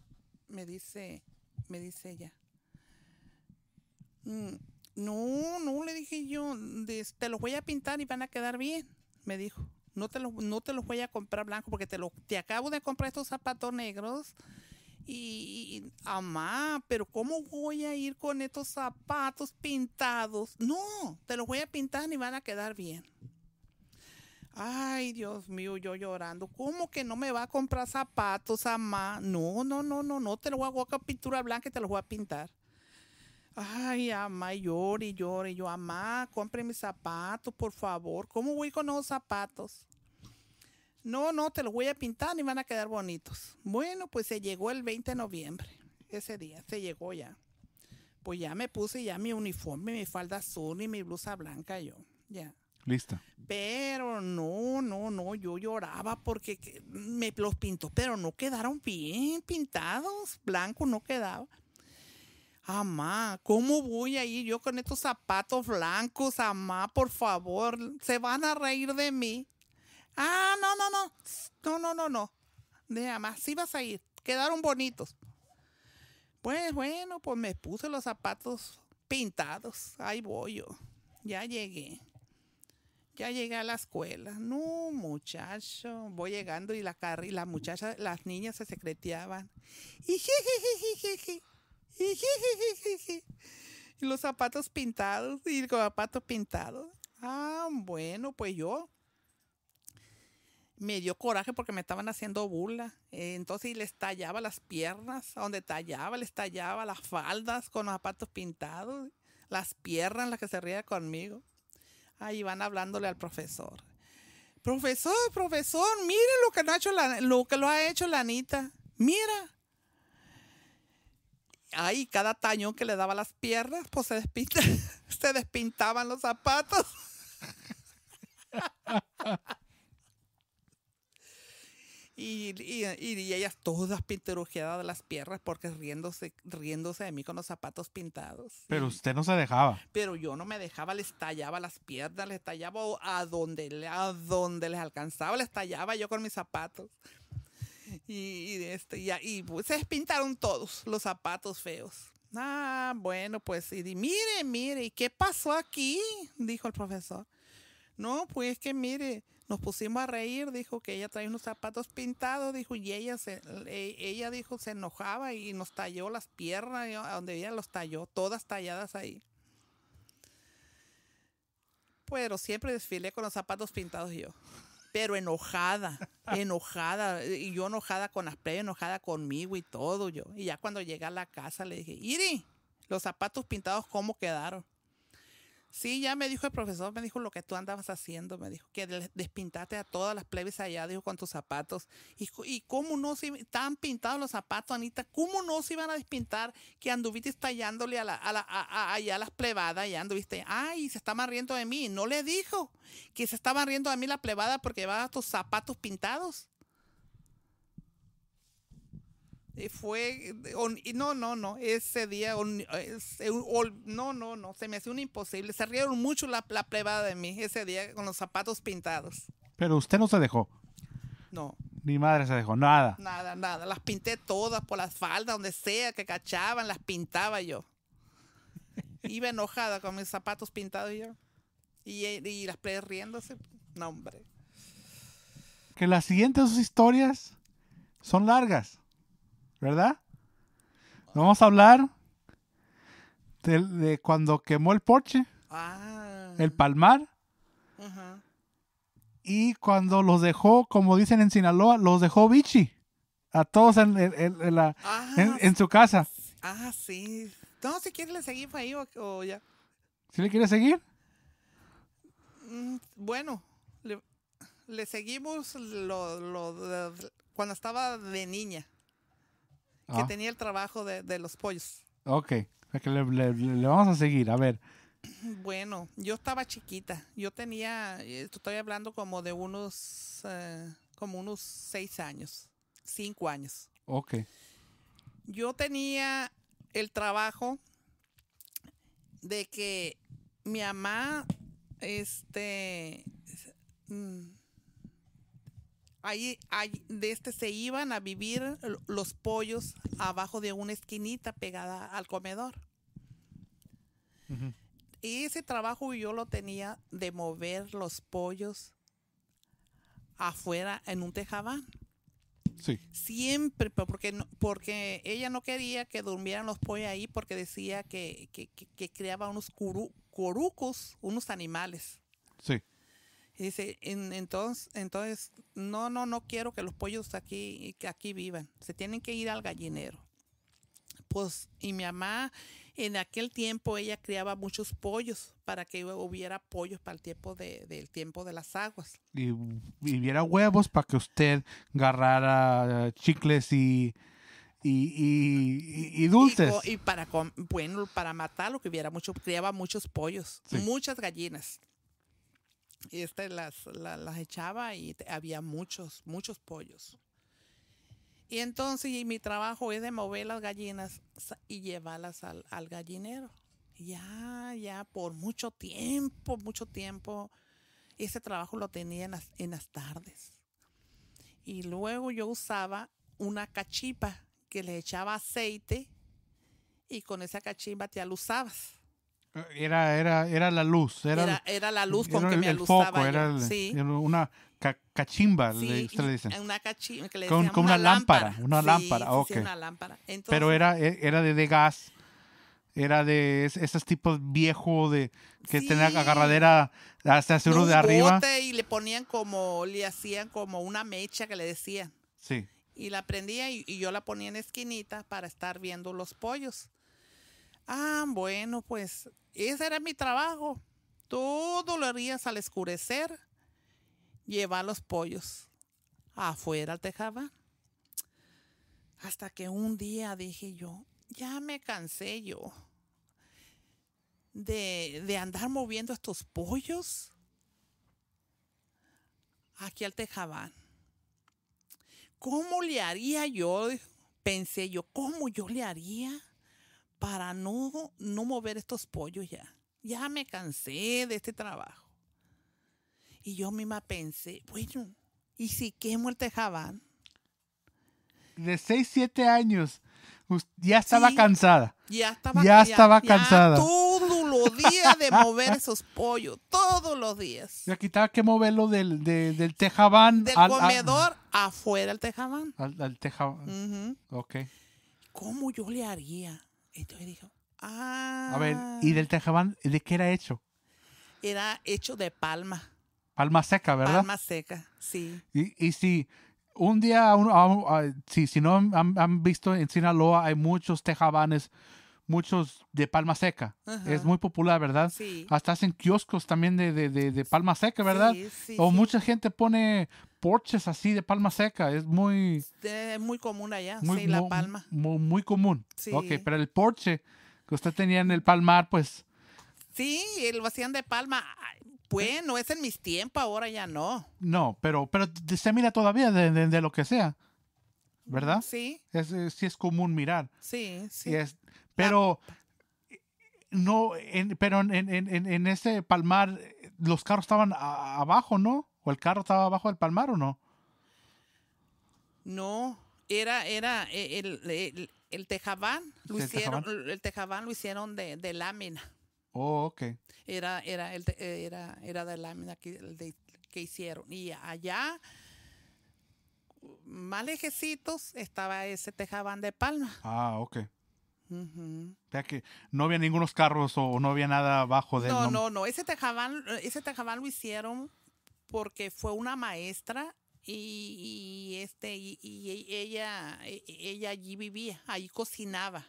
me dice, me dice ella. Mm, no, no, le dije yo, te los voy a pintar y van a quedar bien, me dijo. No te, los, no te los voy a comprar blanco porque te, lo, te acabo de comprar estos zapatos negros. Y, mamá, pero ¿cómo voy a ir con estos zapatos pintados? No, te los voy a pintar y van a quedar bien. Ay, Dios mío, yo llorando. ¿Cómo que no me va a comprar zapatos, mamá? No, no, no, no, no. Te lo voy a colocar pintura blanca y te lo voy a pintar. Ay, mamá, llore, llore. Yo, mamá, compre mis zapatos, por favor. ¿Cómo voy con los zapatos? No, no, te los voy a pintar y van a quedar bonitos. Bueno, pues se llegó el 20 de noviembre. Ese día, se llegó ya. Pues ya me puse ya mi uniforme, mi falda azul y mi blusa blanca yo. Ya. Lista. Pero no, no, no, yo lloraba porque me los pintó, pero no quedaron bien pintados, blanco no quedaba. Amá, ¿cómo voy a ir yo con estos zapatos blancos, amá? Por favor, se van a reír de mí. Ah, no, no, no, no, no, no, no. De amá, sí vas a ir, quedaron bonitos. Pues bueno, pues me puse los zapatos pintados. Ahí voy yo. Ya llegué. Ya llegué a la escuela. No, muchacho. Voy llegando y la y la muchacha, las niñas se secreteaban. Y, los zapatos pintados. Y los zapatos pintados. Ah, bueno, pues yo me dio coraje porque me estaban haciendo burla. Entonces les tallaba las piernas, donde tallaba, les tallaba las faldas con los zapatos pintados, las piernas, las que se ría conmigo. Ahí van hablándole al profesor. Profesor, profesor, mire lo que, ha hecho lo, que lo ha hecho la Anita. Mira. Ay, cada tañón que le daba las piernas, pues se, despinta, se despintaban los zapatos. Y, y, y ellas todas de las piernas porque riéndose, riéndose de mí con los zapatos pintados. Pero usted no se dejaba. Pero yo no me dejaba, les tallaba las piernas, les tallaba a donde, a donde les alcanzaba, les tallaba yo con mis zapatos. Y, este, y, pues, se despintaron todos los zapatos feos. Ah, bueno, pues, y di, mire, mire, ¿qué pasó aquí? Dijo el profesor. No, pues que mire, nos pusimos a reír, dijo que ella traía unos zapatos pintados, dijo, y ella se, e, ella dijo, se enojaba y nos talló las piernas, donde ella los talló, todas talladas ahí. Pero siempre desfilé con los zapatos pintados yo. Pero enojada, enojada, y yo enojada con las playas, enojada conmigo y todo yo. Y ya cuando llegué a la casa le dije, Iri, los zapatos pintados, ¿cómo quedaron? Sí, ya me dijo el profesor, me dijo lo que tú andabas haciendo, me dijo que despintaste a todas las plebes allá, dijo con tus zapatos. Y, y cómo no se estaban pintados los zapatos, Anita, cómo no se iban a despintar que anduviste estallándole a la, a a, allá las plebadas, ya anduviste. Ay, se estaban riendo de mí. No le dijo que se estaban riendo de mí la plebada porque llevaba tus zapatos pintados. Eh, fue, eh, no, no, no, ese día, eh, no, no, no, se me hacía un imposible. Se rieron mucho la, la plebada de mí ese día con los zapatos pintados. Pero usted no se dejó. No. Ni madre se dejó, nada. Nada, nada. Las pinté todas por las faldas, donde sea que cachaban, las pintaba yo. Iba enojada con mis zapatos pintados yo. Y, las plebes riéndose. No, hombre. Que las siguientes historias son largas. ¿verdad? Vamos a hablar de, cuando quemó el porche, ah. el palmar, y cuando los dejó, como dicen en Sinaloa, los dejó bichi a todos en, la, ah, en su casa. Ah, sí. No, si quieres le seguimos ahí o, ya. ¿Sí le quieres seguir? Mm, bueno, le, seguimos cuando estaba de niña que ah. tenía el trabajo de, los pollos. Ok, le, vamos a seguir, a ver. Bueno, yo estaba chiquita, yo tenía, eh, estoy hablando como de unos, eh, como unos seis años, cinco años. Ok. Yo tenía el trabajo de que mi mamá, este, mm, Ahí, de este se iban a vivir los pollos abajo de una esquinita pegada al comedor. Y ese trabajo yo lo tenía de mover los pollos afuera en un tejabán. Sí. Siempre, porque, porque ella no quería que durmieran los pollos ahí porque decía que, que, creaba unos corucos, unos animales. Sí dice, entonces, entonces, no, no, no quiero que los pollos aquí, aquí vivan. Se tienen que ir al gallinero. Pues, y mi mamá, en aquel tiempo ella criaba muchos pollos para que hubiera pollos para el tiempo de, del tiempo de las aguas. Y, hubiera huevos para que usted agarrara chicles y, y, y, dulces. Y, para, bueno, para matar lo que hubiera mucho, criaba muchos pollos, muchas gallinas y este las, echaba y había muchos, muchos pollos. Y entonces mi trabajo es de mover las gallinas y llevarlas al, gallinero. Ya, ya, por mucho tiempo, mucho tiempo, ese trabajo lo tenía en las, en las tardes. Y luego yo usaba una cachipa que le echaba aceite y con esa cachipa te alusabas. Era, era, era la luz. Era, la luz con que el, foco, Era, una cachimba, Una cachimba, con, una, lámpara, Una lámpara, Pero era, e, era de, gas era de esos tipos viejo de que tenían tenía agarradera hasta seguro de arriba. Y le ponían como, le hacían como una mecha que le decían. Sí. Y la prendía y, y, yo la ponía en esquinita para estar viendo los pollos. Ah, bueno, pues ese era mi trabajo. Todo lo harías al oscurecer, llevar los pollos afuera al Tejabán. Hasta que un día dije yo, ya me cansé yo de, de andar moviendo estos pollos aquí al tejabán. ¿Cómo le haría yo? Pensé yo, ¿cómo yo le haría? para no, no mover estos pollos ya. Ya me cansé de este trabajo. Y yo misma pensé, bueno, ¿y si quemo el tejabán? De 6, 7 años. Ya estaba cansada. Ya estaba, ya estaba cansada. todos los días de mover esos pollos. Todos los días. Ya quitaba que moverlo del, del, tejabán. Del al, comedor afuera el tejabán. Al, tejabán. Ok. ¿Cómo yo le haría? dijo, ah. A ver, ¿y del ah". tejabán de qué era hecho? Era hecho de palma. Palma seca, ¿verdad? Palma seca, sí. Y, y si un día, si, no han, visto en Sinaloa, hay muchos tejabanes muchos de palma seca. Es muy popular, ¿verdad? Sí. Hasta hacen kioscos también de, de, de, palma seca, ¿verdad? Sí, sí, o mucha gente pone porches así de palma seca. Es muy... Es muy común allá, sí, la palma. Muy, muy común. Ok, pero el porche que usted tenía en el palmar, pues... Sí, lo hacían de palma. Bueno, es en mis tiempos, ahora ya no. No, pero, pero se mira todavía de, lo que sea. ¿verdad? Sí. Es, sí es común mirar. Sí, sí. Pero no, en, pero en, ese palmar, los carros estaban abajo, ¿no? ¿O el carro estaba abajo del palmar o no? No, era, era e, e, el, tejabán, lo hicieron, el tejabán lo hicieron de, de lámina. Oh, ok. Era, era, eh, era, era de lámina que, hicieron. Y allá, más lejecitos, estaba ese tejabán de palma. Ah, ok. O sea que no había ningunos carros o no había nada abajo de No, no, no, no. Ese tejabán, ese lo hicieron porque fue una maestra y, este y, ella e, e, ella allí vivía, ahí cocinaba.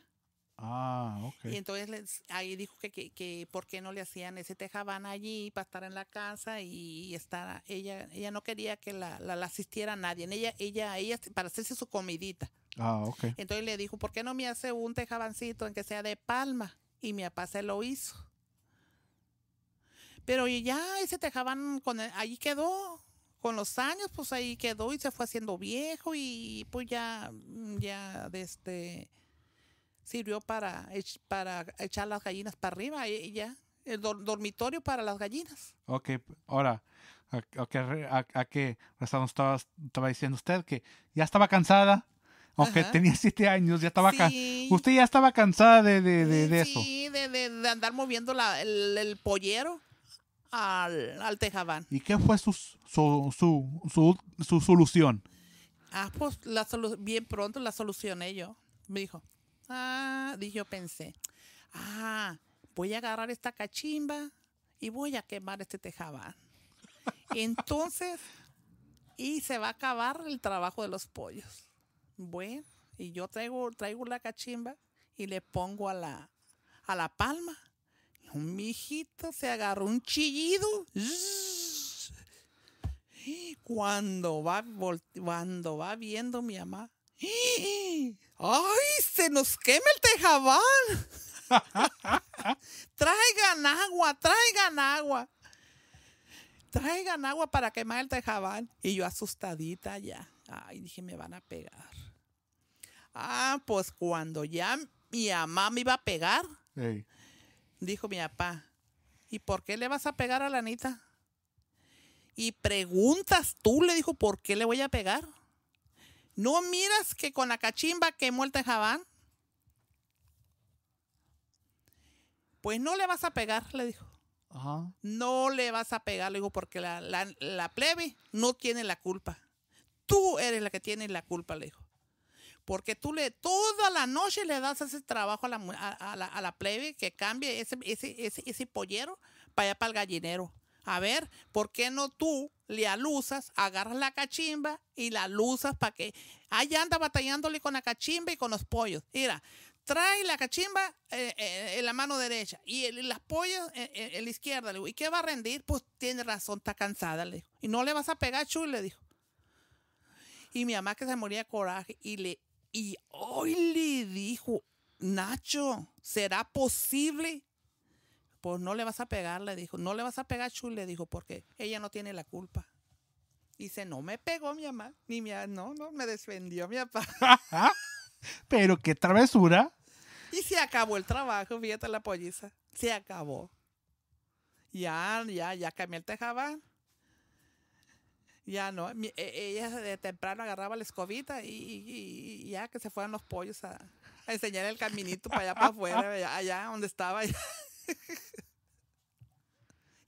Ah, ok. Y entonces ahí dijo que, que, por qué no le hacían ese tejabán allí para estar en la casa y estar ella ella no quería que la, la, asistiera nadie. Ella ella ella para hacerse su comidita. Ah, Entonces le dijo, ¿por qué no me hace un tejabancito en que sea de palma? Y mi papá se lo hizo. Pero ya ese tejaban, con ahí quedó. Con los años, pues ahí quedó y se fue haciendo viejo y pues ya, mm, ya este, sirvió para, para echar las gallinas para arriba y ya el dormitorio para las gallinas. Ok, ahora, a, qué estaba diciendo usted que ya estaba cansada aunque tenía siete años, ya estaba acá. Usted ya estaba cansada de, de, sí, eso. De, de, andar moviendo el, pollero al, al tejabán. ¿Y qué fue su, su, su, su, solución? Ah, pues bien pronto la solucioné yo. Me dijo, ah, dije, yo pensé, ah, voy a agarrar esta cachimba y voy a quemar este tejabán. Entonces, y se va a acabar el trabajo de los pollos. Bueno, y yo traigo, traigo la cachimba y le pongo a la, a la palma. un mijito se agarró un chillido. Y cuando va, cuando va viendo mi mamá, ¡ay! ¡Se nos quema el tejabán! traigan agua, traigan agua. Traigan agua para quemar el tejabán. Y yo asustadita ya. Ay, dije, me van a pegar. Ah, pues cuando ya mi mamá me iba a pegar, dijo mi papá, ¿y por qué le vas a pegar a la Anita? Y preguntas tú, le dijo, ¿por qué le voy a pegar? ¿No miras que con la cachimba quemó el tejabán? Pues no le vas a pegar, le dijo. No le vas a pegar, le dijo, porque la, la plebe no tiene la culpa. Tú eres la que tiene la culpa, le dijo. Porque tú le, toda la noche le das ese trabajo a la, plebe que cambie ese, pollero para allá para el gallinero. A ver, ¿por qué no tú le aluzas, agarras la cachimba y la alusas para que Allá anda batallándole con la cachimba y con los pollos? Mira, trae la cachimba eh, eh, en la mano derecha y el, las pollos en, la izquierda. Le ¿y qué va a rendir? Pues tiene razón, está cansada, le Y no le vas a pegar, Chuy, le dijo. Y mi mamá que se moría de coraje y le y hoy le dijo, Nacho, ¿será posible? Pues no le vas a pegar, le dijo. No le vas a pegar, Chu, le dijo, porque ella no tiene la culpa. Dice, no me pegó mi mamá, ni mi no, no, me defendió mi papá. Pero qué travesura. Y se acabó el trabajo, fíjate la polliza. Se acabó. Ya, ya, ya cambié el tejabán. Ya no, e, ella de temprano agarraba la escobita y, ya que se fueron los pollos a, enseñar el caminito para allá para afuera, allá, donde estaba. y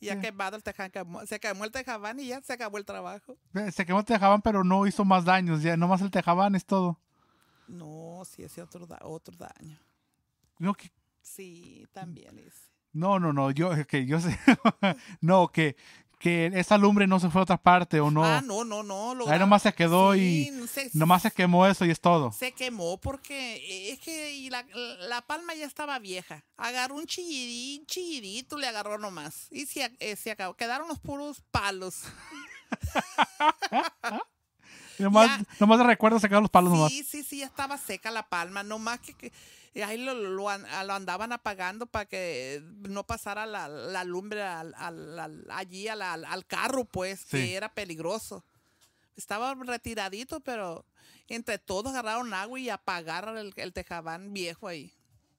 ya quemado el Teján. se quemó el tejabán y ya se acabó el trabajo. Eh, se quemó el tejabán, pero no hizo más daños, ya nomás el tejabán es todo. No, sí, ese otro, otro daño. No, Sí, también es. No, no, no, yo que yo sé. no, que que esa lumbre no se fue a otra parte o no. Ah, no, no, no. Ahí nomás se quedó y nomás se quemó eso y es todo. Se quemó porque es que la, palma ya estaba vieja. Agarró un chillidito, chillidito le agarró nomás. Y se, eh, se acabó. Quedaron los puros palos. nomás, ya. nomás de recuerdo sacar los palos nomás. Sí, sí, sí, estaba seca la palma. Nomás que, que y ahí lo, andaban apagando para que no pasara la, lumbre al, al, allí al, carro, pues, que era peligroso. Estaba retiradito, pero entre todos agarraron agua y apagaron el, tejabán viejo ahí.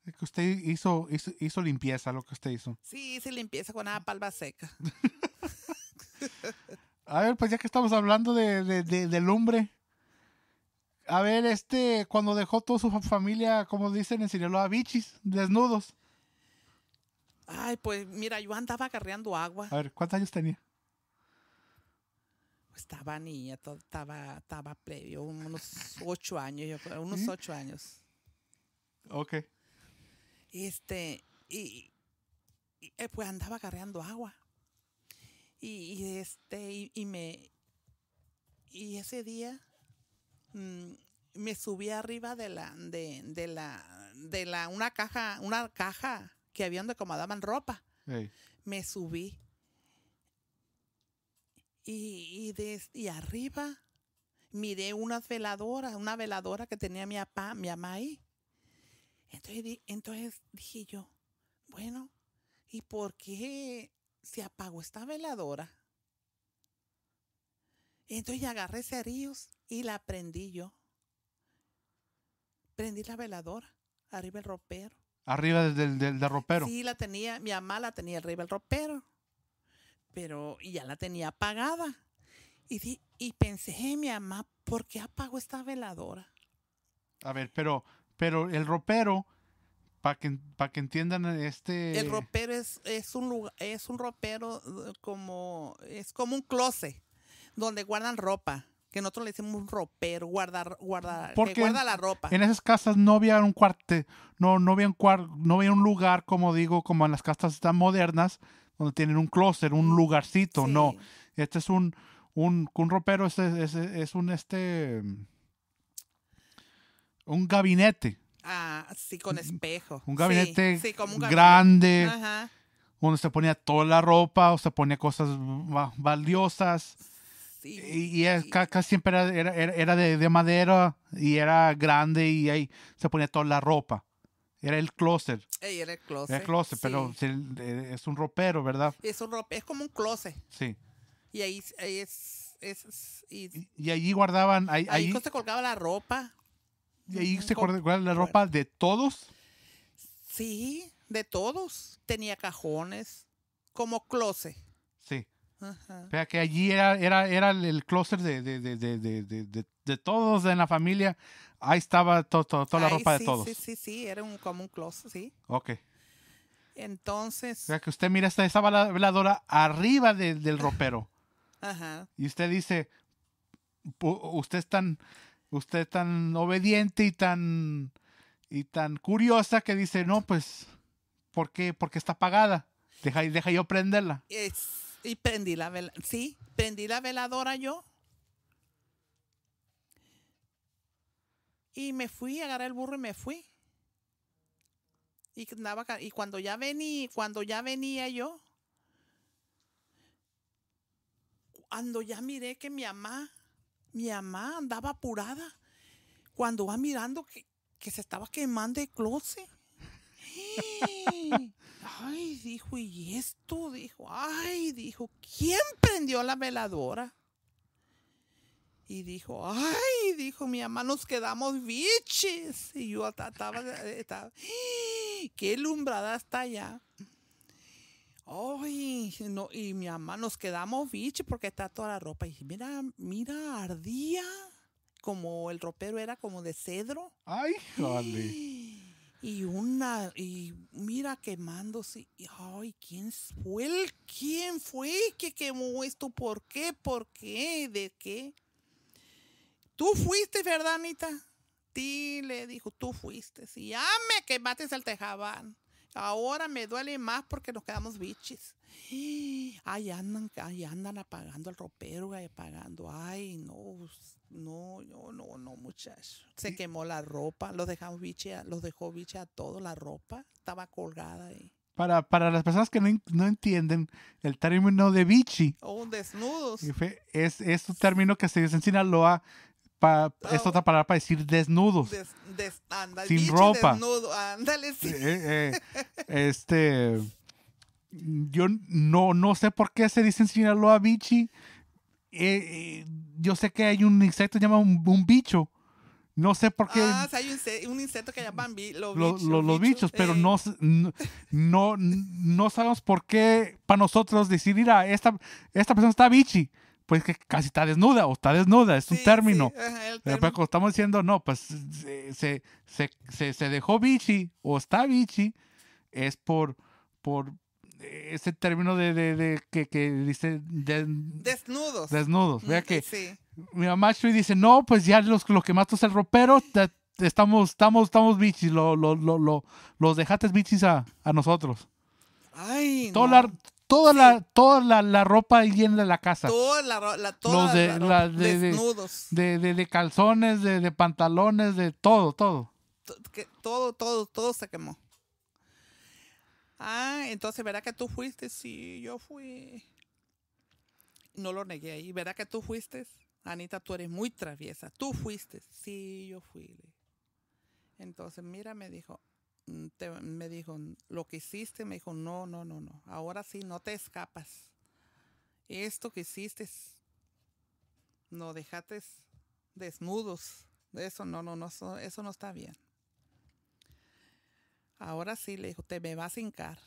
que usted hizo, hizo, limpieza, lo que usted hizo. Sí, hice limpieza con una palma seca. A ver, pues ya que estamos hablando de, de, de lumbre, a ver, este, cuando dejó toda su familia, como dicen en a bichis, desnudos. Ay, pues mira, yo andaba agarreando agua. A ver, ¿cuántos años tenía? Pues, estaba niña, estaba, estaba previo, unos ocho años, yo creo, unos ocho años. Ok. Este, y, eh, pues andaba agarreando agua. Y, este, y, me. Y ese día Mm, me subí arriba de la, de, la, de la, una caja, una caja que había donde acomodaban ropa. Me subí. Y, y, arriba miré unas veladoras, una veladora que tenía mi papá, mi mamá ahí. Entonces, entonces dije yo, bueno, ¿y por qué se apagó esta veladora? Entonces agarré cerillos y la prendí yo. Prendí la veladora, arriba el ropero. Arriba del, ropero. Sí, la tenía, mi mamá la tenía arriba el ropero. Pero y ya la tenía apagada. Y, di, y pensé, mi mamá, ¿por qué apago esta veladora? A ver, pero, pero el ropero, para que, que entiendan este... El ropero es, es, un lugar, es un ropero eh, como, es como un closet donde guardan ropa que nosotros le decimos ropero, guardar, guardar, guarda la ropa. En esas casas no había un cuarte, no, no había un no había un lugar, como digo, como en las casas tan modernas, donde tienen un closet, un lugarcito, no. Este es un, un, ropero, este es, es, un este un gabinete. Ah, sí, con espejo. Un gabinete, grande. Ajá. Donde se ponía toda la ropa, o se ponía cosas valiosas. Y, y siempre era, de, madera y era grande y ahí se ponía toda la ropa. Era el closet. era el closet. pero eh, es un ropero, ¿verdad? Es como un closet. Sí. Y ahí, es, y, allí guardaban... Ahí, ahí, se colgaba la ropa. Y ahí se colgaba la ropa de todos. Sí, de todos. Tenía cajones, como closet. Ajá. que allí era, era, el clóset de, de, de, todos en la familia. Ahí estaba toda la ropa de todos. Sí, sí, sí, era un, como closet, sí. Ok. Entonces. O que usted mira esta, esa veladora arriba del ropero. Ajá. Y usted dice, usted es tan, usted tan obediente y tan, y tan curiosa que dice, no, pues, ¿por qué? Porque está apagada. Deja, deja yo prenderla. Y prendí la vela. Sí, prendí la veladora yo. Y me fui, agarré el burro y me fui. Y, y cuando ya venía, cuando ya venía yo, cuando ya miré que mi mamá, mi mamá andaba apurada, cuando va mirando que, que se estaba quemando el closet. Ay, dijo, ¿y esto? Dijo, ay, dijo, ¿quién prendió la veladora? Y dijo, ay, dijo, mi mamá, nos quedamos biches. Y yo estaba, estaba qué lumbrada está allá. Ay, no, y mi mamá, nos quedamos biches porque está toda la ropa. Y mira, mira, ardía. Como el ropero era como de cedro. Ay, jale. y una, y mira quemándose. Y, ay, ¿quién fue? El, ¿Quién fue que quemó esto? ¿Por qué? ¿Por qué? ¿De qué? Tú fuiste, ¿verdad, Anita? Sí, le dijo, tú fuiste. Sí, ya me quemaste el tejabán. Ahora me duele más porque nos quedamos bichis. Ahí andan, ahí andan apagando el ropero, apagando. Ay, no, no, yo no, no, muchachos Se quemó la ropa, los dejamos biche, los dejó biche a todo, la ropa estaba colgada ahí. Para, para las personas que no, entienden el término de bichi. O un desnudos. Es, es un término que se dice en Sinaloa Pa, ah, es otra palabra para decir desnudos. sin ropa. Desnudo, eh, eh, eh, este. Yo no, no sé por qué se dice en Sinaloa bichi. Eh, yo sé que hay un insecto que se llama un, bicho. No sé por qué. Ah, hay un, insecto que llaman los, bichos, los bichos, pero no, no, no sabemos por qué para nosotros decir, mira, esta, esta persona está bichi. Pues que casi está desnuda o está desnuda, es un término. Pero pues, estamos diciendo, no, pues se, se, se, se dejó bichi o está bichi, es por, por, ese término de, que, dice desnudos. Desnudos. Vea que mi mamá Chuy dice, no, pues ya los, lo que el ropero, estamos, estamos, estamos bichis, lo, lo, lo, los dejaste bichis a, nosotros. Ay, toda la, toda la, toda la, la ropa llena de la casa. Toda de, de, De, calzones, de, pantalones, de todo, todo. que todo, todo, todo se quemó. Ah, entonces ¿verdad que tú fuiste. Sí, yo fui. No lo negué ahí. ¿Verdad que tú fuiste. Anita, tú eres muy traviesa. Tú fuiste. Sí, yo fui. Entonces, mira, me dijo, mm, me dijo, lo que hiciste, me dijo, no, no, no, no. Ahora sí, no te escapas. Esto que hiciste, no dejates desnudos. Eso no, no, no, eso no está bien. Ahora sí, le dijo, te me vas a hincar.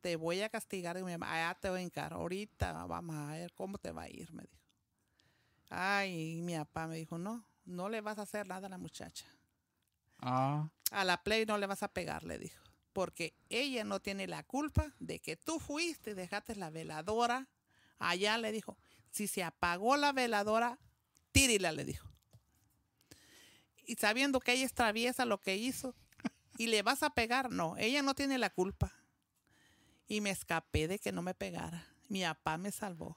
Te voy a castigar me allá ah, te voy a hincar. Ahorita vamos a ver cómo te va a ir, me dijo. Ay, mi papá me dijo, no, no le vas a hacer nada a la muchacha. Ah. A la Play no le vas a pegar, le dijo. Porque ella no tiene la culpa de que tú fuiste y dejaste la veladora. Allá le dijo, si se apagó la veladora, tírila, le dijo. Y sabiendo que ella es lo que hizo, y le vas a pegar. No, ella no tiene la culpa. Y me escapé de que no me pegara. Mi papá me salvó.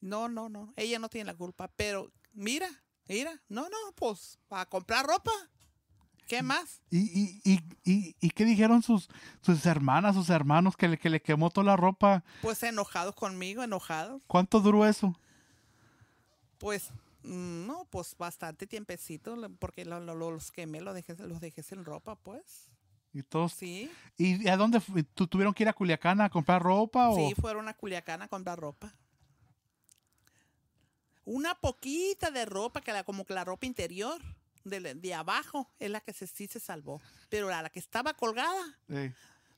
No, no, no, ella no tiene la culpa. Pero mira, mira, no, no, pues para comprar ropa. ¿Qué más? ¿Y, y, y, y qué dijeron sus, sus hermanas, sus hermanos que le, que le quemó toda la ropa? Pues enojados conmigo, enojados. ¿Cuánto duró eso? Pues Mm, no, pues bastante tiempecito, porque lo, los quemé, los dejé, los dejé sin ropa, pues. Y todos. Sí. ¿Y a dónde tuvieron que ir a Culiacán a comprar ropa? O? Sí, fueron a Culiacán a comprar ropa. Una poquita de ropa, que la, como que la ropa interior de, abajo es la que se, sí se salvó. Pero la, que estaba colgada. Sí.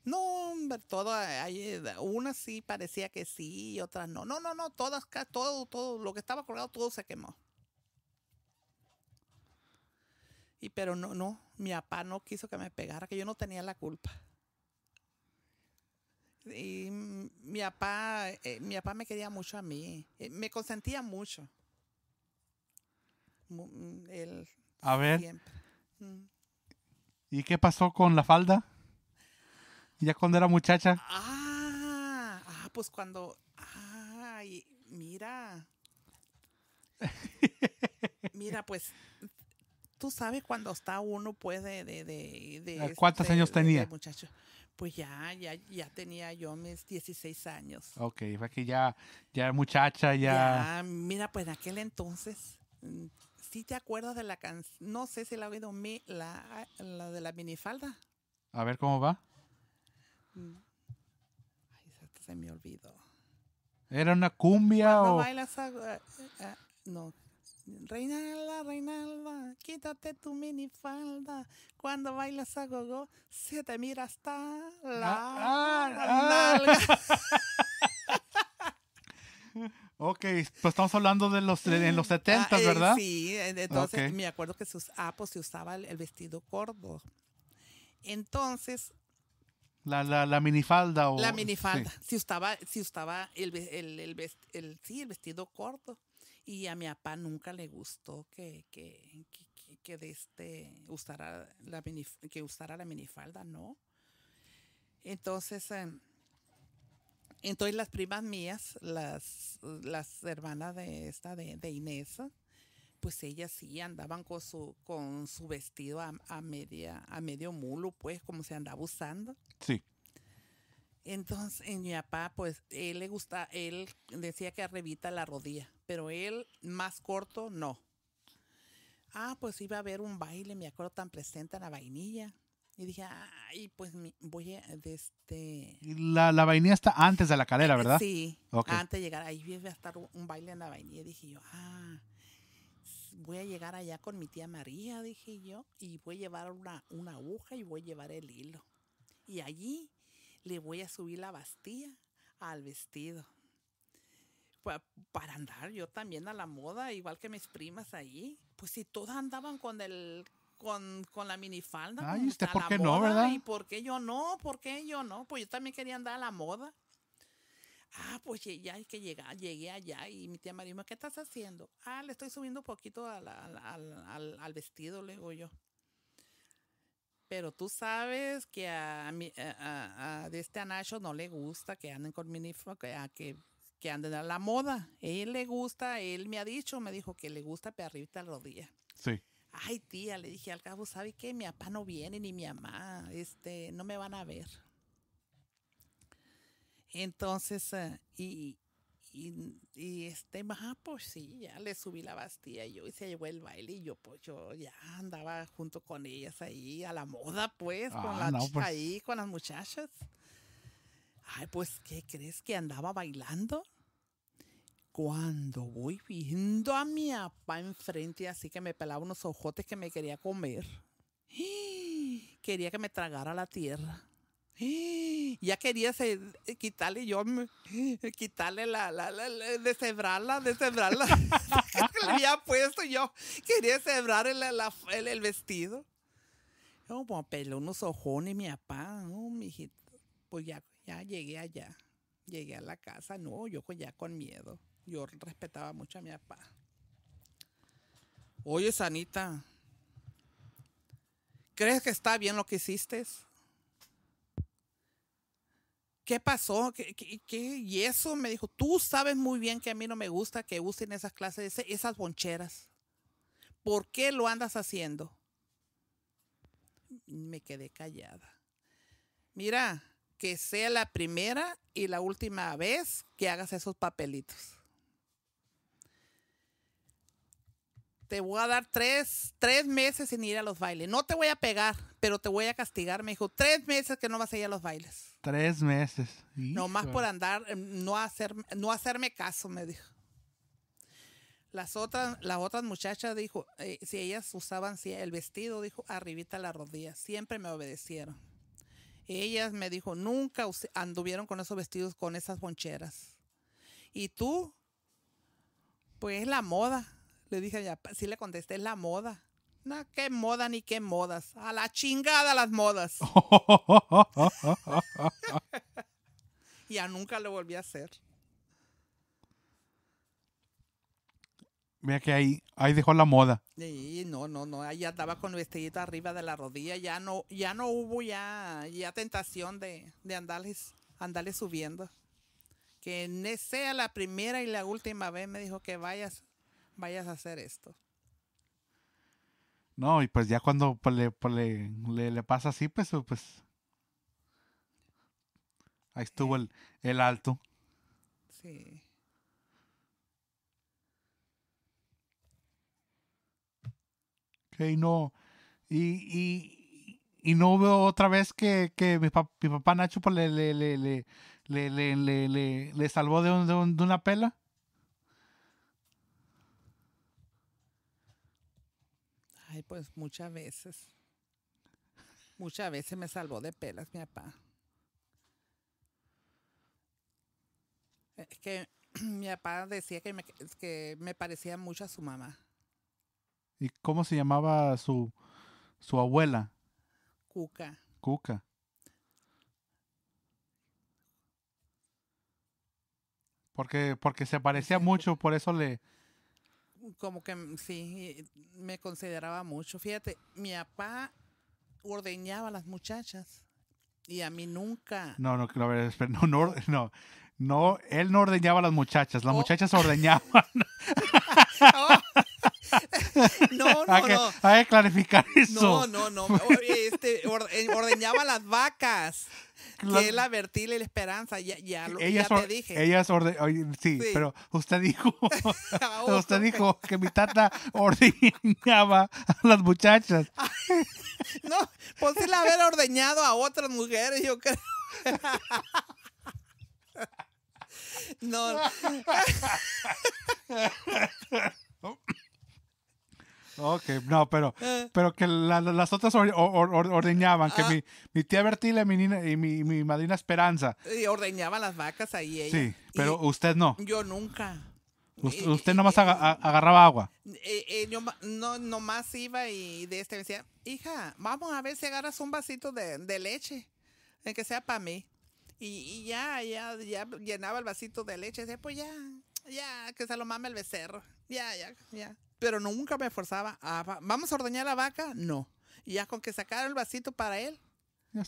No, todo, eh, eh, una sí parecía que sí y otras no. No, no, no, todas, todo, todo, lo que estaba colgado, todo se quemó. Y pero no, no, mi papá no quiso que me pegara, que yo no tenía la culpa. Y mi papá, eh, mi papá me quería mucho a mí, eh, me consentía mucho. Mm, él a ver. Mm. ¿Y qué pasó con la falda? Ya cuando era muchacha. Ah, ah pues cuando, ay, mira. mira, pues tú sabes cuando está uno, pues, de... de, ah, ¿Cuántos este, años tenía? muchacho. Pues ya, ya, ya tenía yo mis 16 años. Ok, fue que ya, ya muchacha, ya... ya... Mira, pues en aquel entonces, si mm, ¿sí te acuerdas de la canción, no sé si la ha oído mi, la, de la minifalda. A ver cómo va. Mm. Ay, se me olvidó. ¿Era una cumbia Cuando o...? Bailas eh, eh, no, Reinalda, Reinalda, quítate tu minifalda. Cuando bailas a gogo, se te mira hasta la ah, ah, ah. ok, pues estamos hablando de los en los 70, mm, eh, ¿verdad? sí, entonces me acuerdo que sus usaba, se usaba el, vestido corto. Entonces, la, la, la, minifalda o... La minifalda. Sí. Si, usaba, si usaba el, el vestido corto. Y a mi papá nunca le gustó que, que, de este usara la, que la minifalda, ¿no? Entonces, em, entonces las primas mías, las, las hermanas de esta, de, de Inés, pues ellas sí andaban con su, con su vestido a, media, a medio mulo, pues, como se andaba usando. Sí. Entonces, en mi papá, pues él le gusta, él decía que arrebita la rodilla, pero él más corto, no. Ah, pues iba a haber un baile, me acuerdo tan presente en la vainilla. Y dije, ay, pues voy a, de este... La, vainilla está antes de la cadera, ¿verdad? Sí, antes de llegar, ahí iba a estar un baile en la vainilla. Dije yo, ah, voy a llegar allá con mi tía María, dije yo, y voy a llevar una, una aguja y voy a llevar el hilo. Y allí le voy a subir la bastilla al vestido. Para, pues, para andar yo también a la moda, igual que mis primas ahí. Pues si todas andaban con el con, con la minifalda. Ay, usted, ¿por qué no, verdad? ¿Y por qué yo no? ¿Por qué yo no? Pues yo también quería andar a la moda. Ah, pues ya hay que llegar, llegué allá y mi tía me ¿qué estás haciendo? Ah, le estoy subiendo un poquito al, al vestido, le digo yo. Pero tú sabes que a, mí a, de este Anacho no le gusta que anden con minifalda, que, que, anden a la moda. Él le gusta, él me ha dicho, me dijo que le gusta perrita la rodilla. Sí. Ay, tía, le dije al cabo, ¿sabe qué? Mi papá no viene ni mi mamá, este, no me van a ver. Entonces, eh, y, y, este, mapa ah, pues sí, ya le subí la bastilla y yo y se llevó el baile y yo pues yo ya andaba junto con ellas ahí a la moda pues, con ah, la chica pues. ahí con las muchachas. Ay, pues, ¿qué crees que andaba bailando? Cuando voy viendo a mi papá enfrente, así que me pelaba unos ojotes que me quería comer. Quería que me tragara la tierra. ¡Eh! Ya quería eh, quitarle yo, eh, quitarle la, la, la, deshebrarla, deshebrarla. Le había puesto yo, quería deshebrar el, el, vestido. Yo, pelo pues, peló unos ojones mi papá, oh, mijito. Pues ya, ya llegué allá, llegué a la casa, no, yo ya con miedo. Yo respetaba mucho a mi papá. Oye, Sanita, ¿crees que está bien lo que hiciste? ¿qué pasó? ¿Qué, qué, pasó qué qué Y eso me dijo, tú sabes muy bien que a mí no me gusta que usen esas clases, esas boncheras. ¿Por qué lo andas haciendo? Me quedé callada. Mira, que sea la primera y la última vez que hagas esos papelitos. te voy a dar tres, tres, meses sin ir a los bailes. No te voy a pegar, pero te voy a castigar. Me dijo, tres meses que no vas a ir a los bailes. Tres meses. Nomás por andar, em, no, hacer, no hacerme caso, me dijo. Las otras, las otras muchachas dijo, eh, si ellas usaban el vestido, dijo, arribita la rodilla. Siempre me obedecieron. Ellas me dijo, nunca anduvieron con esos vestidos, con esas poncheras. Y tú, pues es la moda. Le dije sí le contesté, es la moda. No, qué moda ni qué modas. A la chingada las modas. ya nunca lo volví a hacer. Vea que ahí, ahí dejó la moda. Sí, no, no, no. Ahí andaba con el vestidito arriba de la rodilla. Ya no, ya no hubo ya, ya tentación de, de andarles, subiendo. Que sea la primera y la última vez me dijo que vayas, vayas a hacer esto. No, y pues ya cuando le, pasa así, pues, pues, pues. ahí estuvo eh. el, el alto. Sí. no. Y, y, y, no hubo otra vez que, que mi, papá Nacho pues, le, le, le, le, salvó de, de una pela. pues muchas veces. Muchas veces me salvó de pelas mi papá. Es que mi papá decía que me, que me parecía mucho a su mamá. ¿Y cómo se llamaba su, su abuela? Cuca. Cuca. Porque, porque se parecía mucho, por eso le, como que mm, sí, me consideraba mucho. Fíjate, mi papá ordeñaba a las muchachas y a mí nunca. No, no, no, no, no, no, él no ordeñaba a las muchachas, las oh. muchachas ordeñaban. Oh no, no, no. Hay que clarificar eso. No, no, no. Este, ordeñaba las vacas. Que la Bertil y la Esperanza, ya, ya, lo, te dije. Ellas ordeñaban, sí, pero usted dijo, ah, usted dijo que mi tata ordeñaba a las muchachas. Ah, no, pues sí la haber ordeñado a otras mujeres, yo creo. No. Ok, no, pero, eh. pero que las otras ordeñaban, que ah. mi, tía Bertila y mi, nina, y mi, madrina Esperanza. Y ordeñaban las vacas ahí Sí, pero usted no. Yo nunca. Usted, nomás agarraba agua. Eh, eh, yo no, nomás iba y de este decía, hija, vamos a ver si agarras un vasito de, leche, que sea para mí. Y, y ya, ya, ya llenaba el vasito de leche. pues ya, ya, que se lo mame el becerro. Ya, ya, ya. Pero nunca me forzaba ¿Vamos a ordeñar la vaca? No. Y ya con que sacara el vasito para él.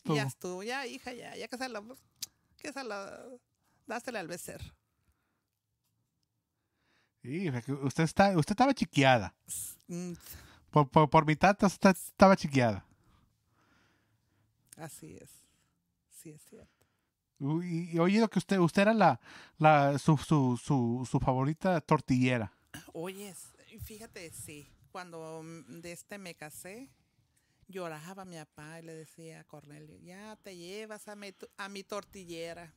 Ya estuvo. Ya hija, ya. Ya que se lo, Que se lo, al becerro. y usted, está, usted estaba chiqueada. Mm. Por, por, mi tata, estaba chiqueada. Así es. Sí, es cierto. Y he oído que usted, usted era la, la su, su, su, favorita tortillera. Oye, fíjate, sí. Cuando mm, de este me casé, lloraba mi papá y le decía a Cornelio, ya te llevas a mi, a mi tortillera.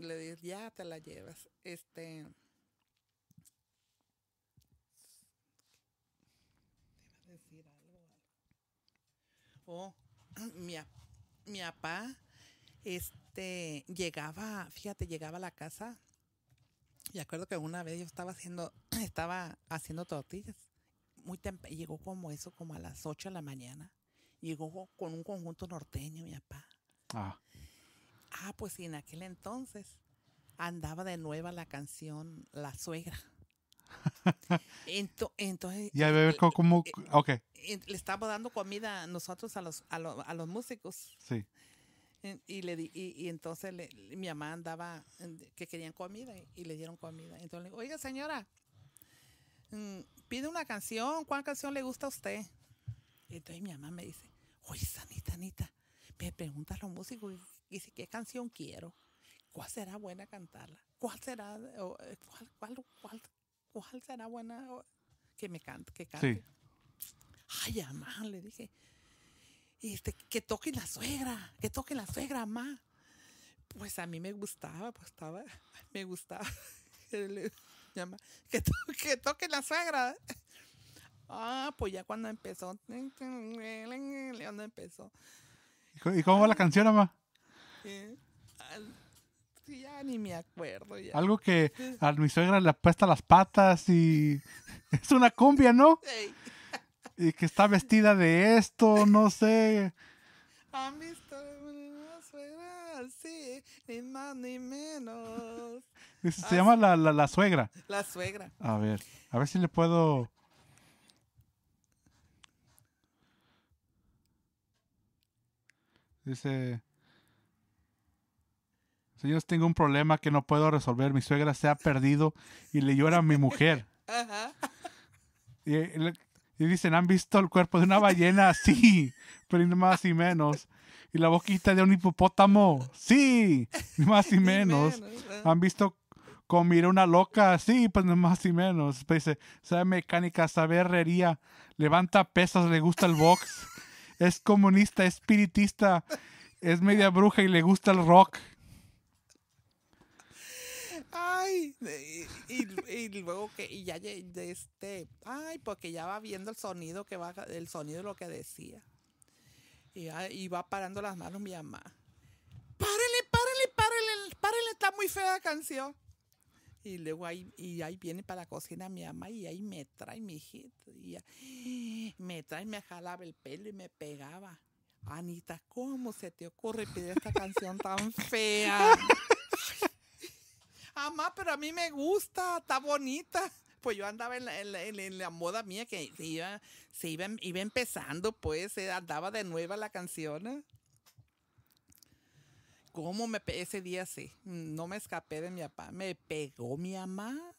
Le dije, ya te la llevas. Este. Oh, mi papá mi papá, este, llegaba, fíjate, llegaba a la casa. Y acuerdo que una vez yo estaba haciendo, estaba haciendo tortillas. Muy llegó como eso, como a las 8 de la mañana. Llegó con un conjunto norteño, mi papá. Ah. ah pues en aquel entonces andaba de nueva la canción La Suegra entonces. Eh, eh, como. Eh, le estamos dando comida nosotros a los, a, los, a los músicos. Sí. Y, y, entonces mi mamá andaba que querían comida y le dieron comida. Entonces le digo, oiga señora, mm, pide una canción, ¿cuál canción le gusta a usted? entonces mi mamá me dice, oye, Sanita, Anita, me pregunta a los músicos y dice, ¿qué canción quiero? ¿Cuál será buena cantarla? ¿Cuál será? cuál, ¿cuál será buena? Que me cante, que cante. Ay, mamá, le dije, este, que toque la suegra, que toque la suegra, mamá. Pues a mí me gustaba, pues estaba, me gustaba. que, toque la suegra. Ah, pues ya cuando empezó. Cuando empezó. ¿Y cómo va la canción, mamá? sí, ya ni me acuerdo. Algo que a mi suegra le apuesta las patas y es una cumbia, ¿no? Y que está vestida de esto, no sé. ¿Han visto una suegra sí, Ni más ni menos. Se ah, llama la, la suegra. La suegra. A ver, a ver si le puedo... Dice tengo un problema que no puedo resolver. Mi suegra se ha perdido y le llora a mi mujer. Y, dicen, han visto el cuerpo de una ballena, sí, pero ni más y menos. Y la boquita de un hipopótamo, sí, ni más y menos. Han visto comer una loca, sí, pues ni más y menos. Pues dice, sabe mecánica, sabe herrería, levanta pesas, le gusta el box, es comunista, es espiritista, es media bruja y le gusta el rock ay, y, luego que y ya de este, ay, porque ya va viendo el sonido que va, el sonido de lo que decía. Y, va parando las manos mi mamá. Párele, párele, párele, párele, está muy fea la canción. Y luego ahí, y ahí viene para la cocina mi mamá y ahí me trae mi hijito. me trae, me jalaba el pelo y me pegaba. Anita, ¿cómo se te ocurre pedir esta canción tan fea? Amá, pero a mí me gusta, está bonita. Pues yo andaba en la, moda mía que se iba, iba, empezando, pues andaba de nueva la canción. ¿eh? ¿Cómo me ese día sí? No me escapé de mi papá. Me pegó mi mamá.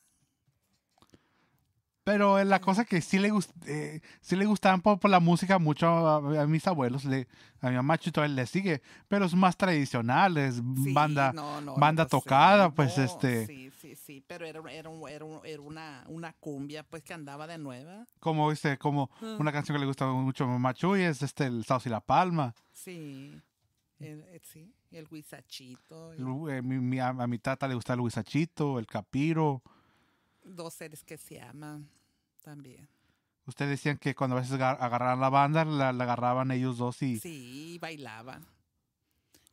Pero eh, la cosa que sí le, gust, eh, sí le gustaban por, la música mucho a, mis abuelos, le, a mi mamá Chito le sigue, pero es más tradicional, es banda, banda pues, tocada, pues este. Sí, sí, sí, pero era, una, cumbia pues que andaba de nueva. Como este, como ah. una canción que le gustaba mucho a mi mamá Chuy es este, el Saus y la Palma. Sí, el, eh, Huizachito. a, mi tata le gusta el Huizachito, el capiro dos seres que se aman también. Ustedes decían que cuando a veces agarraban la banda, la, agarraban ellos dos y... Sí, bailaban.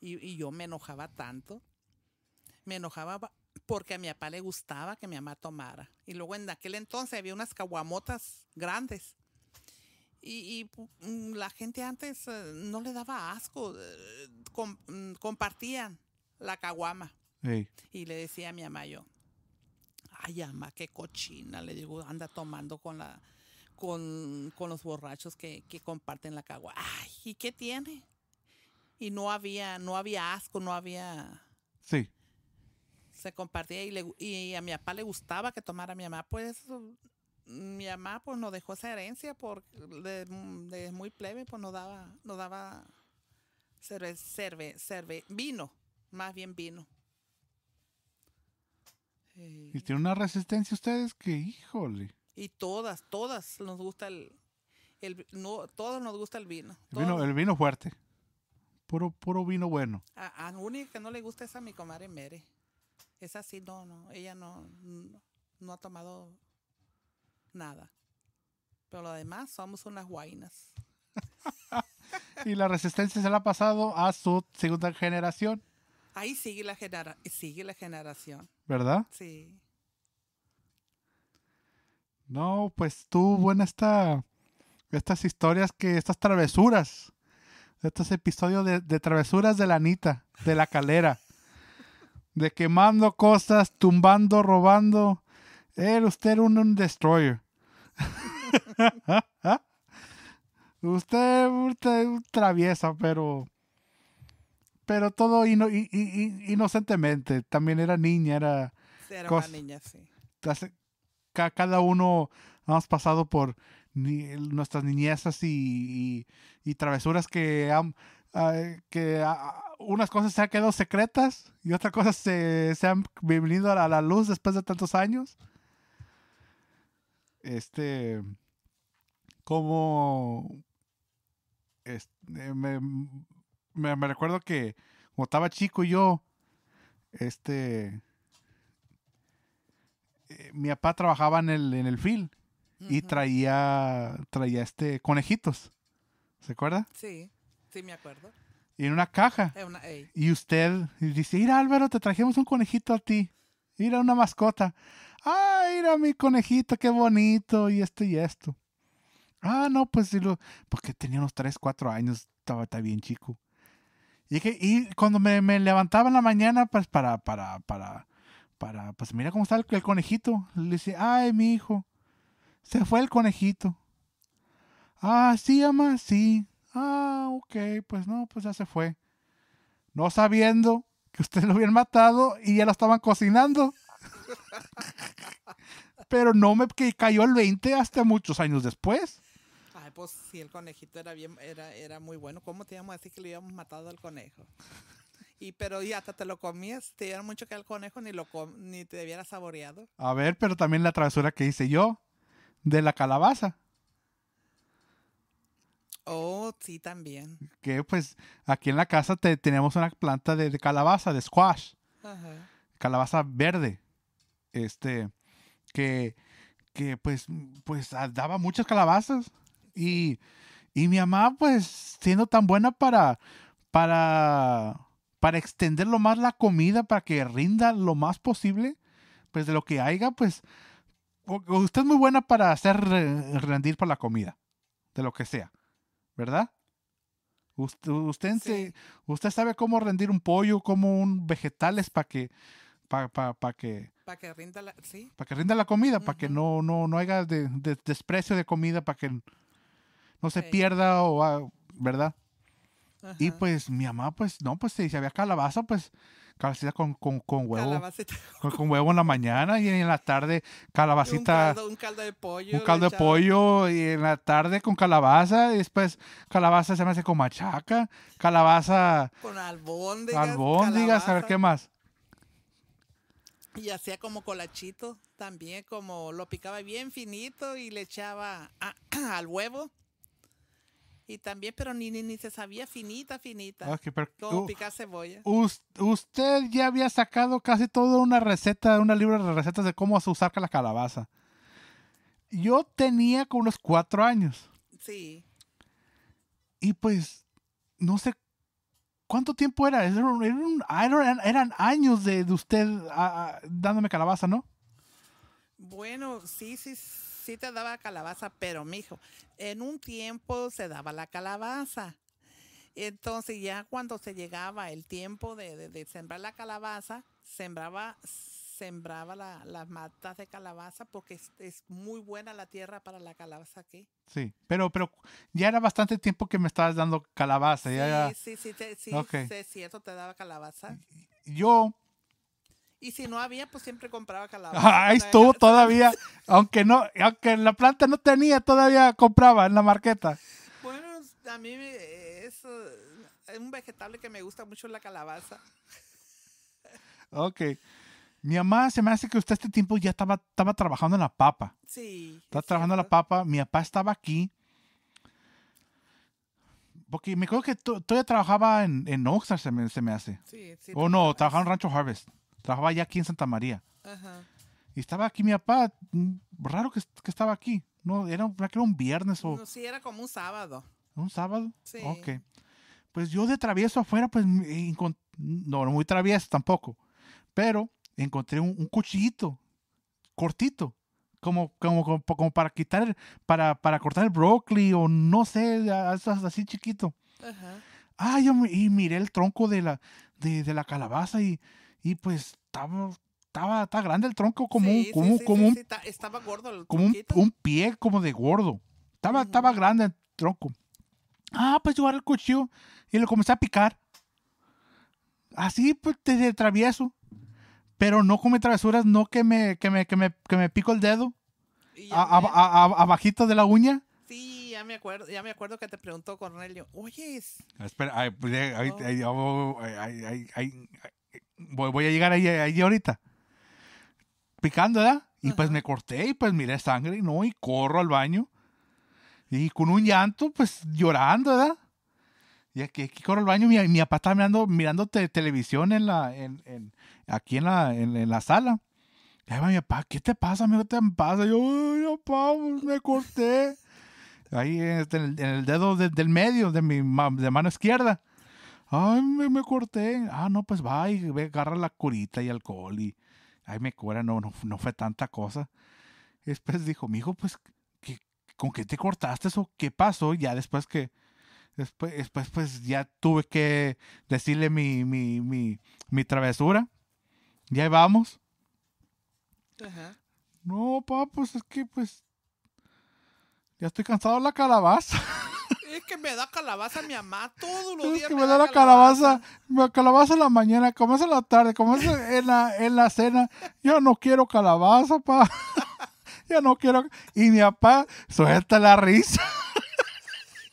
Y, yo me enojaba tanto. Me enojaba porque a mi papá le gustaba que mi mamá tomara. Y luego en aquel entonces había unas caguamotas grandes. Y, mm, la gente antes eh, no le daba asco, eh, mm, compartían la caguama. Y le decía a mi mamá yo, Ay, mamá, qué cochina, le digo, anda tomando con la, con, los borrachos que, comparten la cagua. Ay, ¿y qué tiene? Y no había, no había asco, no había. Sí. Se compartía y, y a mi papá le gustaba que tomara mi mamá, pues mi mamá pues nos dejó esa herencia por de, muy plebe pues no daba no daba cerve, cerve, cerve, vino más bien vino eh, y tiene una resistencia ustedes que, híjole. Y todas, todas nos gusta el, el no, todos nos gusta el vino. El vino, el vino fuerte. Puro, puro vino bueno. A, única que no le gusta es a mi comadre Mere. Es así, no, no. Ella no, no, no ha tomado nada. Pero lo demás somos unas guainas. y la resistencia se la ha pasado a su segunda generación. Ahí sigue la, genera sigue la generación. ¿Verdad? Sí. No, pues tú, buena esta, estas historias que, estas travesuras, estos episodios de, travesuras de la Anita, de la calera, de quemando cosas, tumbando, robando. Él, usted era un, destroyer. usted, usted traviesa, pero pero todo inocentemente. También era niña, era... Sí, era una niña, sí. Cada uno hemos pasado por nuestras niñezas y, travesuras que, han, ah, que ah, unas cosas se han quedado secretas y otras cosas se, han venido a la, luz después de tantos años. Este, como este, me, me recuerdo que cuando estaba chico yo, este, eh, mi papá trabajaba en el, en el y traía, traía este, conejitos. ¿Se acuerda? Sí, sí me acuerdo. Y en una caja. y usted dice, mira Álvaro, te trajimos un conejito a ti. Mira una mascota. Ah, mira mi conejito, qué bonito. Y esto y esto. Ah, no, pues sí lo... Porque tenía unos 3, 4 años, estaba, estaba bien chico. Y, cuando me, levantaba en la mañana, pues para, para, para, para, pues mira cómo está el, conejito. Le dice, ay, mi hijo, se fue el conejito. Ah, sí, ama, sí. Ah, ok, pues no, pues ya se fue. No sabiendo que ustedes lo habían matado y ya lo estaban cocinando. Pero no me cayó el 20 hasta muchos años después pues si el conejito era bien, era, era muy bueno. ¿Cómo te íbamos a decir que le habíamos matado al conejo? Y pero ya hasta te lo comías, te dieron mucho que al conejo ni lo ni te hubiera saboreado. A ver, pero también la travesura que hice yo de la calabaza. Oh, sí, también. Que pues aquí en la casa te, tenemos una planta de, calabaza, de squash. Calabaza verde. Este, que, que pues, pues ah, daba muchas calabazas. Y, y mi mamá, pues, siendo tan buena para, para, para extender lo más la comida, para que rinda lo más posible, pues de lo que haya, pues, usted es muy buena para hacer rendir por la comida, de lo que sea, ¿verdad? Usted, usted, sabe cómo rendir un pollo, cómo un vegetales para que, para que, para que rinda la, comida, para que no, no, no haya desprecio de comida, para que no se pierda o, ¿verdad? Y pues mi mamá, pues no, pues si había calabaza, pues calabacita con, con, con huevo. Con, huevo en la mañana y en la tarde calabacita. Un caldo, de pollo. Un caldo de pollo y en la tarde con calabaza y después calabaza se me hace con machaca, calabaza. Con albóndigas. Albóndigas, a ver qué más. Y hacía como colachito también, como lo picaba bien finito y le echaba ah, al huevo y también, pero ni, ni, ni se sabía finita, finita. Okay, picar cebolla. Usted ya había sacado casi toda una receta, una libro de recetas de cómo usar la calabaza. Yo tenía como unos cuatro años. Sí. Y pues, no sé cuánto tiempo era. eran, años de, usted dándome calabaza, ¿no? Bueno, sí, sí sí te daba calabaza, pero mijo, en un tiempo se daba la calabaza. Entonces ya cuando se llegaba el tiempo de, de, sembrar la calabaza, sembraba, sembraba la, las matas de calabaza porque es, muy buena la tierra para la calabaza aquí. Sí, pero, pero ya era bastante tiempo que me estabas dando calabaza. Sí, sí, sí, sí, es cierto, te daba calabaza. Yo y si no había, pues siempre compraba calabaza. ahí estuvo todavía. aunque no, aunque la planta no tenía, todavía compraba en la marqueta. Bueno, a mí es, eh, un vegetable que me gusta mucho la calabaza. ok. Mi mamá se me hace que usted este tiempo ya estaba, estaba trabajando en la papa. Sí. Estaba trabajando en la papa. Mi papá estaba aquí. Porque me acuerdo que todavía trabajaba en, en se me, se me hace. Sí, sí. O no, trabajaba en Rancho Harvest. Trabajaba ya aquí en Santa María. Y estaba aquí mi papá, mm, raro que, que estaba aquí. No, era, era un viernes o... No, sí, era como un sábado. ¿Un sábado? Sí. Ok. Pues yo de travieso afuera, pues, mm, eh, no, no muy travieso tampoco, pero encontré un, un cuchillito cortito, como, como, como, para quitar, para, para cortar el broccoli o no sé, así chiquito. Ajá. Ah, yo y miré el tronco de la, de, de la calabaza y y pues estaba, estaba, tan grande el tronco, como, un, como, como estaba gordo como un, pie como de gordo. Estaba, estaba grande el tronco. Ah, pues yo agarré el cuchillo y lo comencé a picar. Así, pues, de travieso. Pero no come travesuras, no que me, que me, que me, que me pico el dedo. abajito de la uña. Sí, ya me acuerdo, ya me acuerdo que te preguntó Cornelio, oyes... Espera, ahí, ahí, ahí, voy, a llegar ahí, ahí ahorita. ¿verdad? Y pues me corté y pues miré sangre, ¿no? Y corro al baño. Y con un llanto, pues llorando, ¿verdad? Y aquí, corro al baño, mi, mi papá está mirando, televisión en la, en, en, aquí en la, en, la sala. Y ahí va mi papá, ¿qué te pasa, amigo? ¿Qué te pasa? yo, Ay, papá, pues me corté. Ahí este, en el, dedo del medio de mi de mano izquierda ay, me, corté. Ah, no, pues va y agarra la curita y alcohol y, ay, me cura, no, no, no fue tanta cosa. después dijo, mijo, pues, ¿con qué te cortaste eso? qué pasó? Ya después que, después, pues ya tuve que decirle mi, mi, mi, mi travesura. Ya vamos. Ajá. No, papá, pues es que, pues, ya estoy cansado de la calabaza. me da calabaza mi mamá todos los días. que me, da, la calabaza. calabaza. calabaza en la mañana, como es en la tarde, como es en la, en la cena. Yo no quiero calabaza, pa. Yo no quiero. Y mi papá suelta la risa.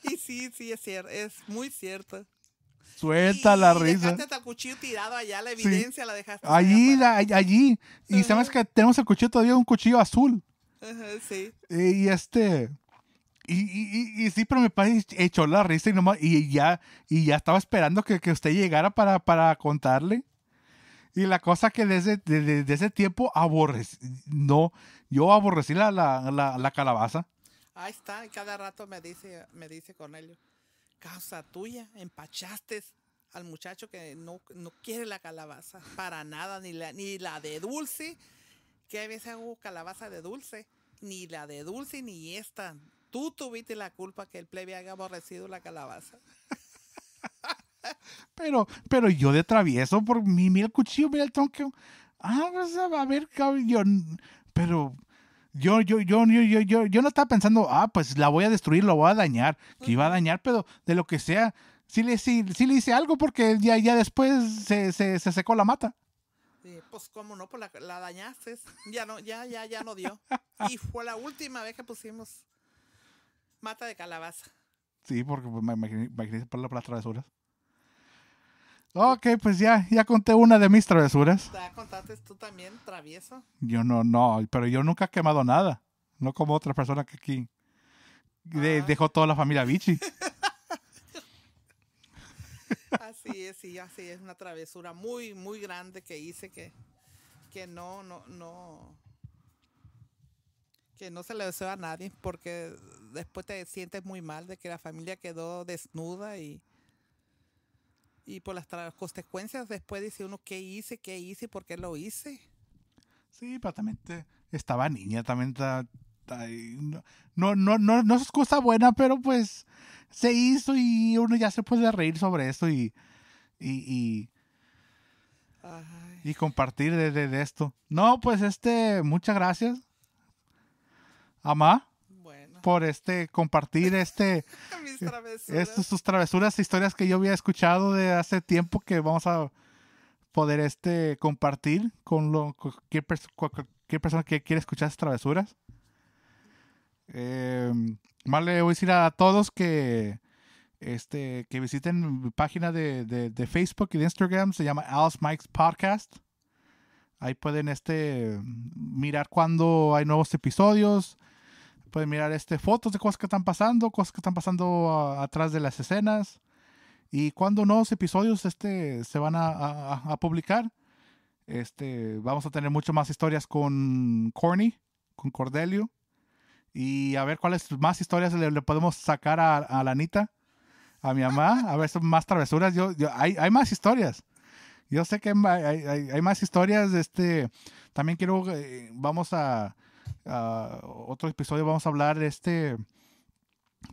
y sí, sí, es cierto. Es muy cierto. Suelta la y risa. Dejaste el cuchillo tirado allá, la evidencia la dejaste. Allí, allí. Y sabes que tenemos el cuchillo todavía, un cuchillo azul. sí. Y este. Y, y, sí, pero mi padre echó la risa y, y, ya, y ya estaba esperando que, usted llegara para, contarle. Y la cosa que desde, desde, ese tiempo aborrecí, no, yo aborrecí la, la, la, calabaza. Ahí está, cada rato me dice, me dice Cornelio, causa tuya, empachaste al muchacho que no, quiere la calabaza para nada, ni la, ni la de dulce, que a veces hago calabaza de dulce, ni la de dulce ni esta, Tú tuviste la culpa que el plebe haya aborrecido la calabaza. pero, pero yo de travieso, por mí, mira el cuchillo, mira el tronco. Ah, pues, a ver, yo, pero yo, yo, yo, yo, yo, yo, no estaba pensando, ah, pues la voy a destruir, la voy a dañar, que iba a dañar, pero de lo que sea, sí le, sí, le hice algo porque ya, ya después se, se, secó la mata. pues cómo no, pues la, la, dañaste, ya no, ya, ya, ya no dio. Y fue la última vez que pusimos Mata de calabaza. Sí, porque pues, me imaginé, para las travesuras. Ok, pues ya, ya conté una de mis travesuras. ¿Ya contaste tú también, travieso? Yo no, no, pero yo nunca he quemado nada. No como otra persona que aquí ah. dejó toda la familia bichi. así es, sí, así es. Una travesura muy, muy grande que hice que, que no, no, no, que no se le deseo a nadie porque después te sientes muy mal de que la familia quedó desnuda y, y por las consecuencias después dice uno qué hice, qué hice, por qué lo hice. Sí, pero también estaba niña, también no, no, no, no es cosa buena, pero pues se hizo y uno ya se puede reír sobre eso y, y, compartir de esto. No, pues este, muchas gracias Amá. Por este, compartir este, sus travesuras, historias que yo había escuchado de hace tiempo que vamos a poder este, compartir con, lo, cualquier, persona que quiera escuchar sus travesuras. Eh, le voy a decir a todos que, este, que visiten mi página de, de Facebook y de Instagram, se llama Alice Mike's Podcast. Ahí pueden este, mirar cuando hay nuevos episodios. Pueden mirar este, fotos de cosas que están pasando, cosas que están pasando atrás de las escenas. Y cuando nuevos episodios este, se van a, publicar. Este, vamos a tener mucho más historias con Corny, con Cordelio. Y a ver cuáles más historias le, podemos sacar a, a la Anita, a mi mamá. A ver, son más travesuras. Yo, yo hay, hay, más historias. Yo sé que hay, más historias. este, también quiero, eh, vamos a, otro episodio, vamos a hablar de este,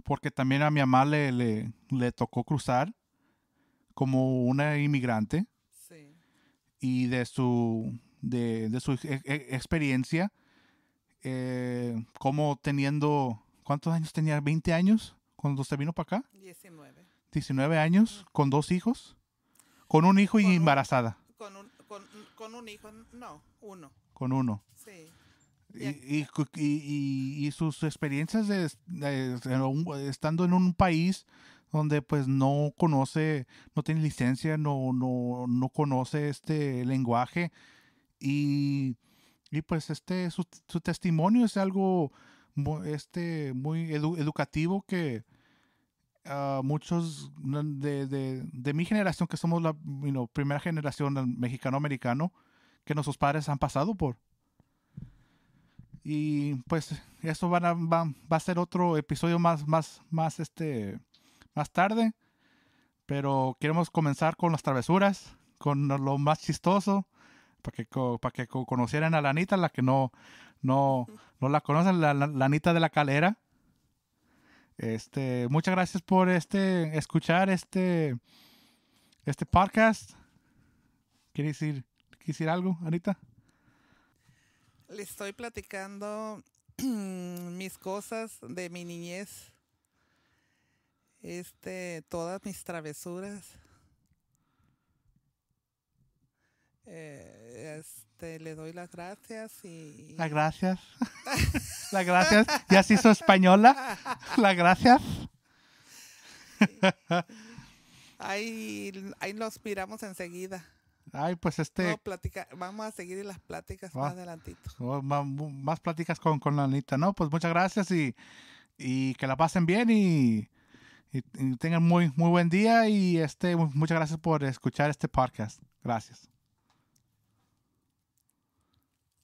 porque también a mi mamá le, le, tocó cruzar como una inmigrante. Sí. Y de su, de, su experiencia, eh, como teniendo, ¿cuántos años tenía? ¿20 años cuando se vino para acá? 19. 19 años, con dos hijos. Con un hijo y embarazada. con, un, con, un hijo, no, uno. Con uno. Sí. Y, sus experiencias de, estando en un país donde pues no conoce, no tiene licencia, no, no, no conoce este lenguaje. Y, pues este, su, su, testimonio es algo este, muy educativo que, Ah, muchos de, mi generación, que somos la primera generación mexicano-americano, que nuestros padres han pasado por. Y pues eso van va, a ser otro episodio más, más, más, este, más tarde. Pero queremos comenzar con las travesuras, con lo más chistoso, para que, para que conocieran a la Anita, la que no, no, la conocen, la Anita de la Calera. Este, muchas gracias por este escuchar este este podcast. ¿Quieres decir, algo, Anita? Le estoy platicando mis cosas de mi niñez. Este, todas mis travesuras. Eh, este, le doy las gracias y... Las gracias. las gracias. Ya se hizo española. Las gracias. ahí, ahí nos miramos enseguida. Ay, pues este... Vamos a seguir las pláticas ah. más adelantito. Oh, más, pláticas con, con la Anita, ¿no? Pues muchas gracias y, y que la pasen bien y, y tengan muy, muy buen día y este, muchas gracias por escuchar este podcast. Gracias.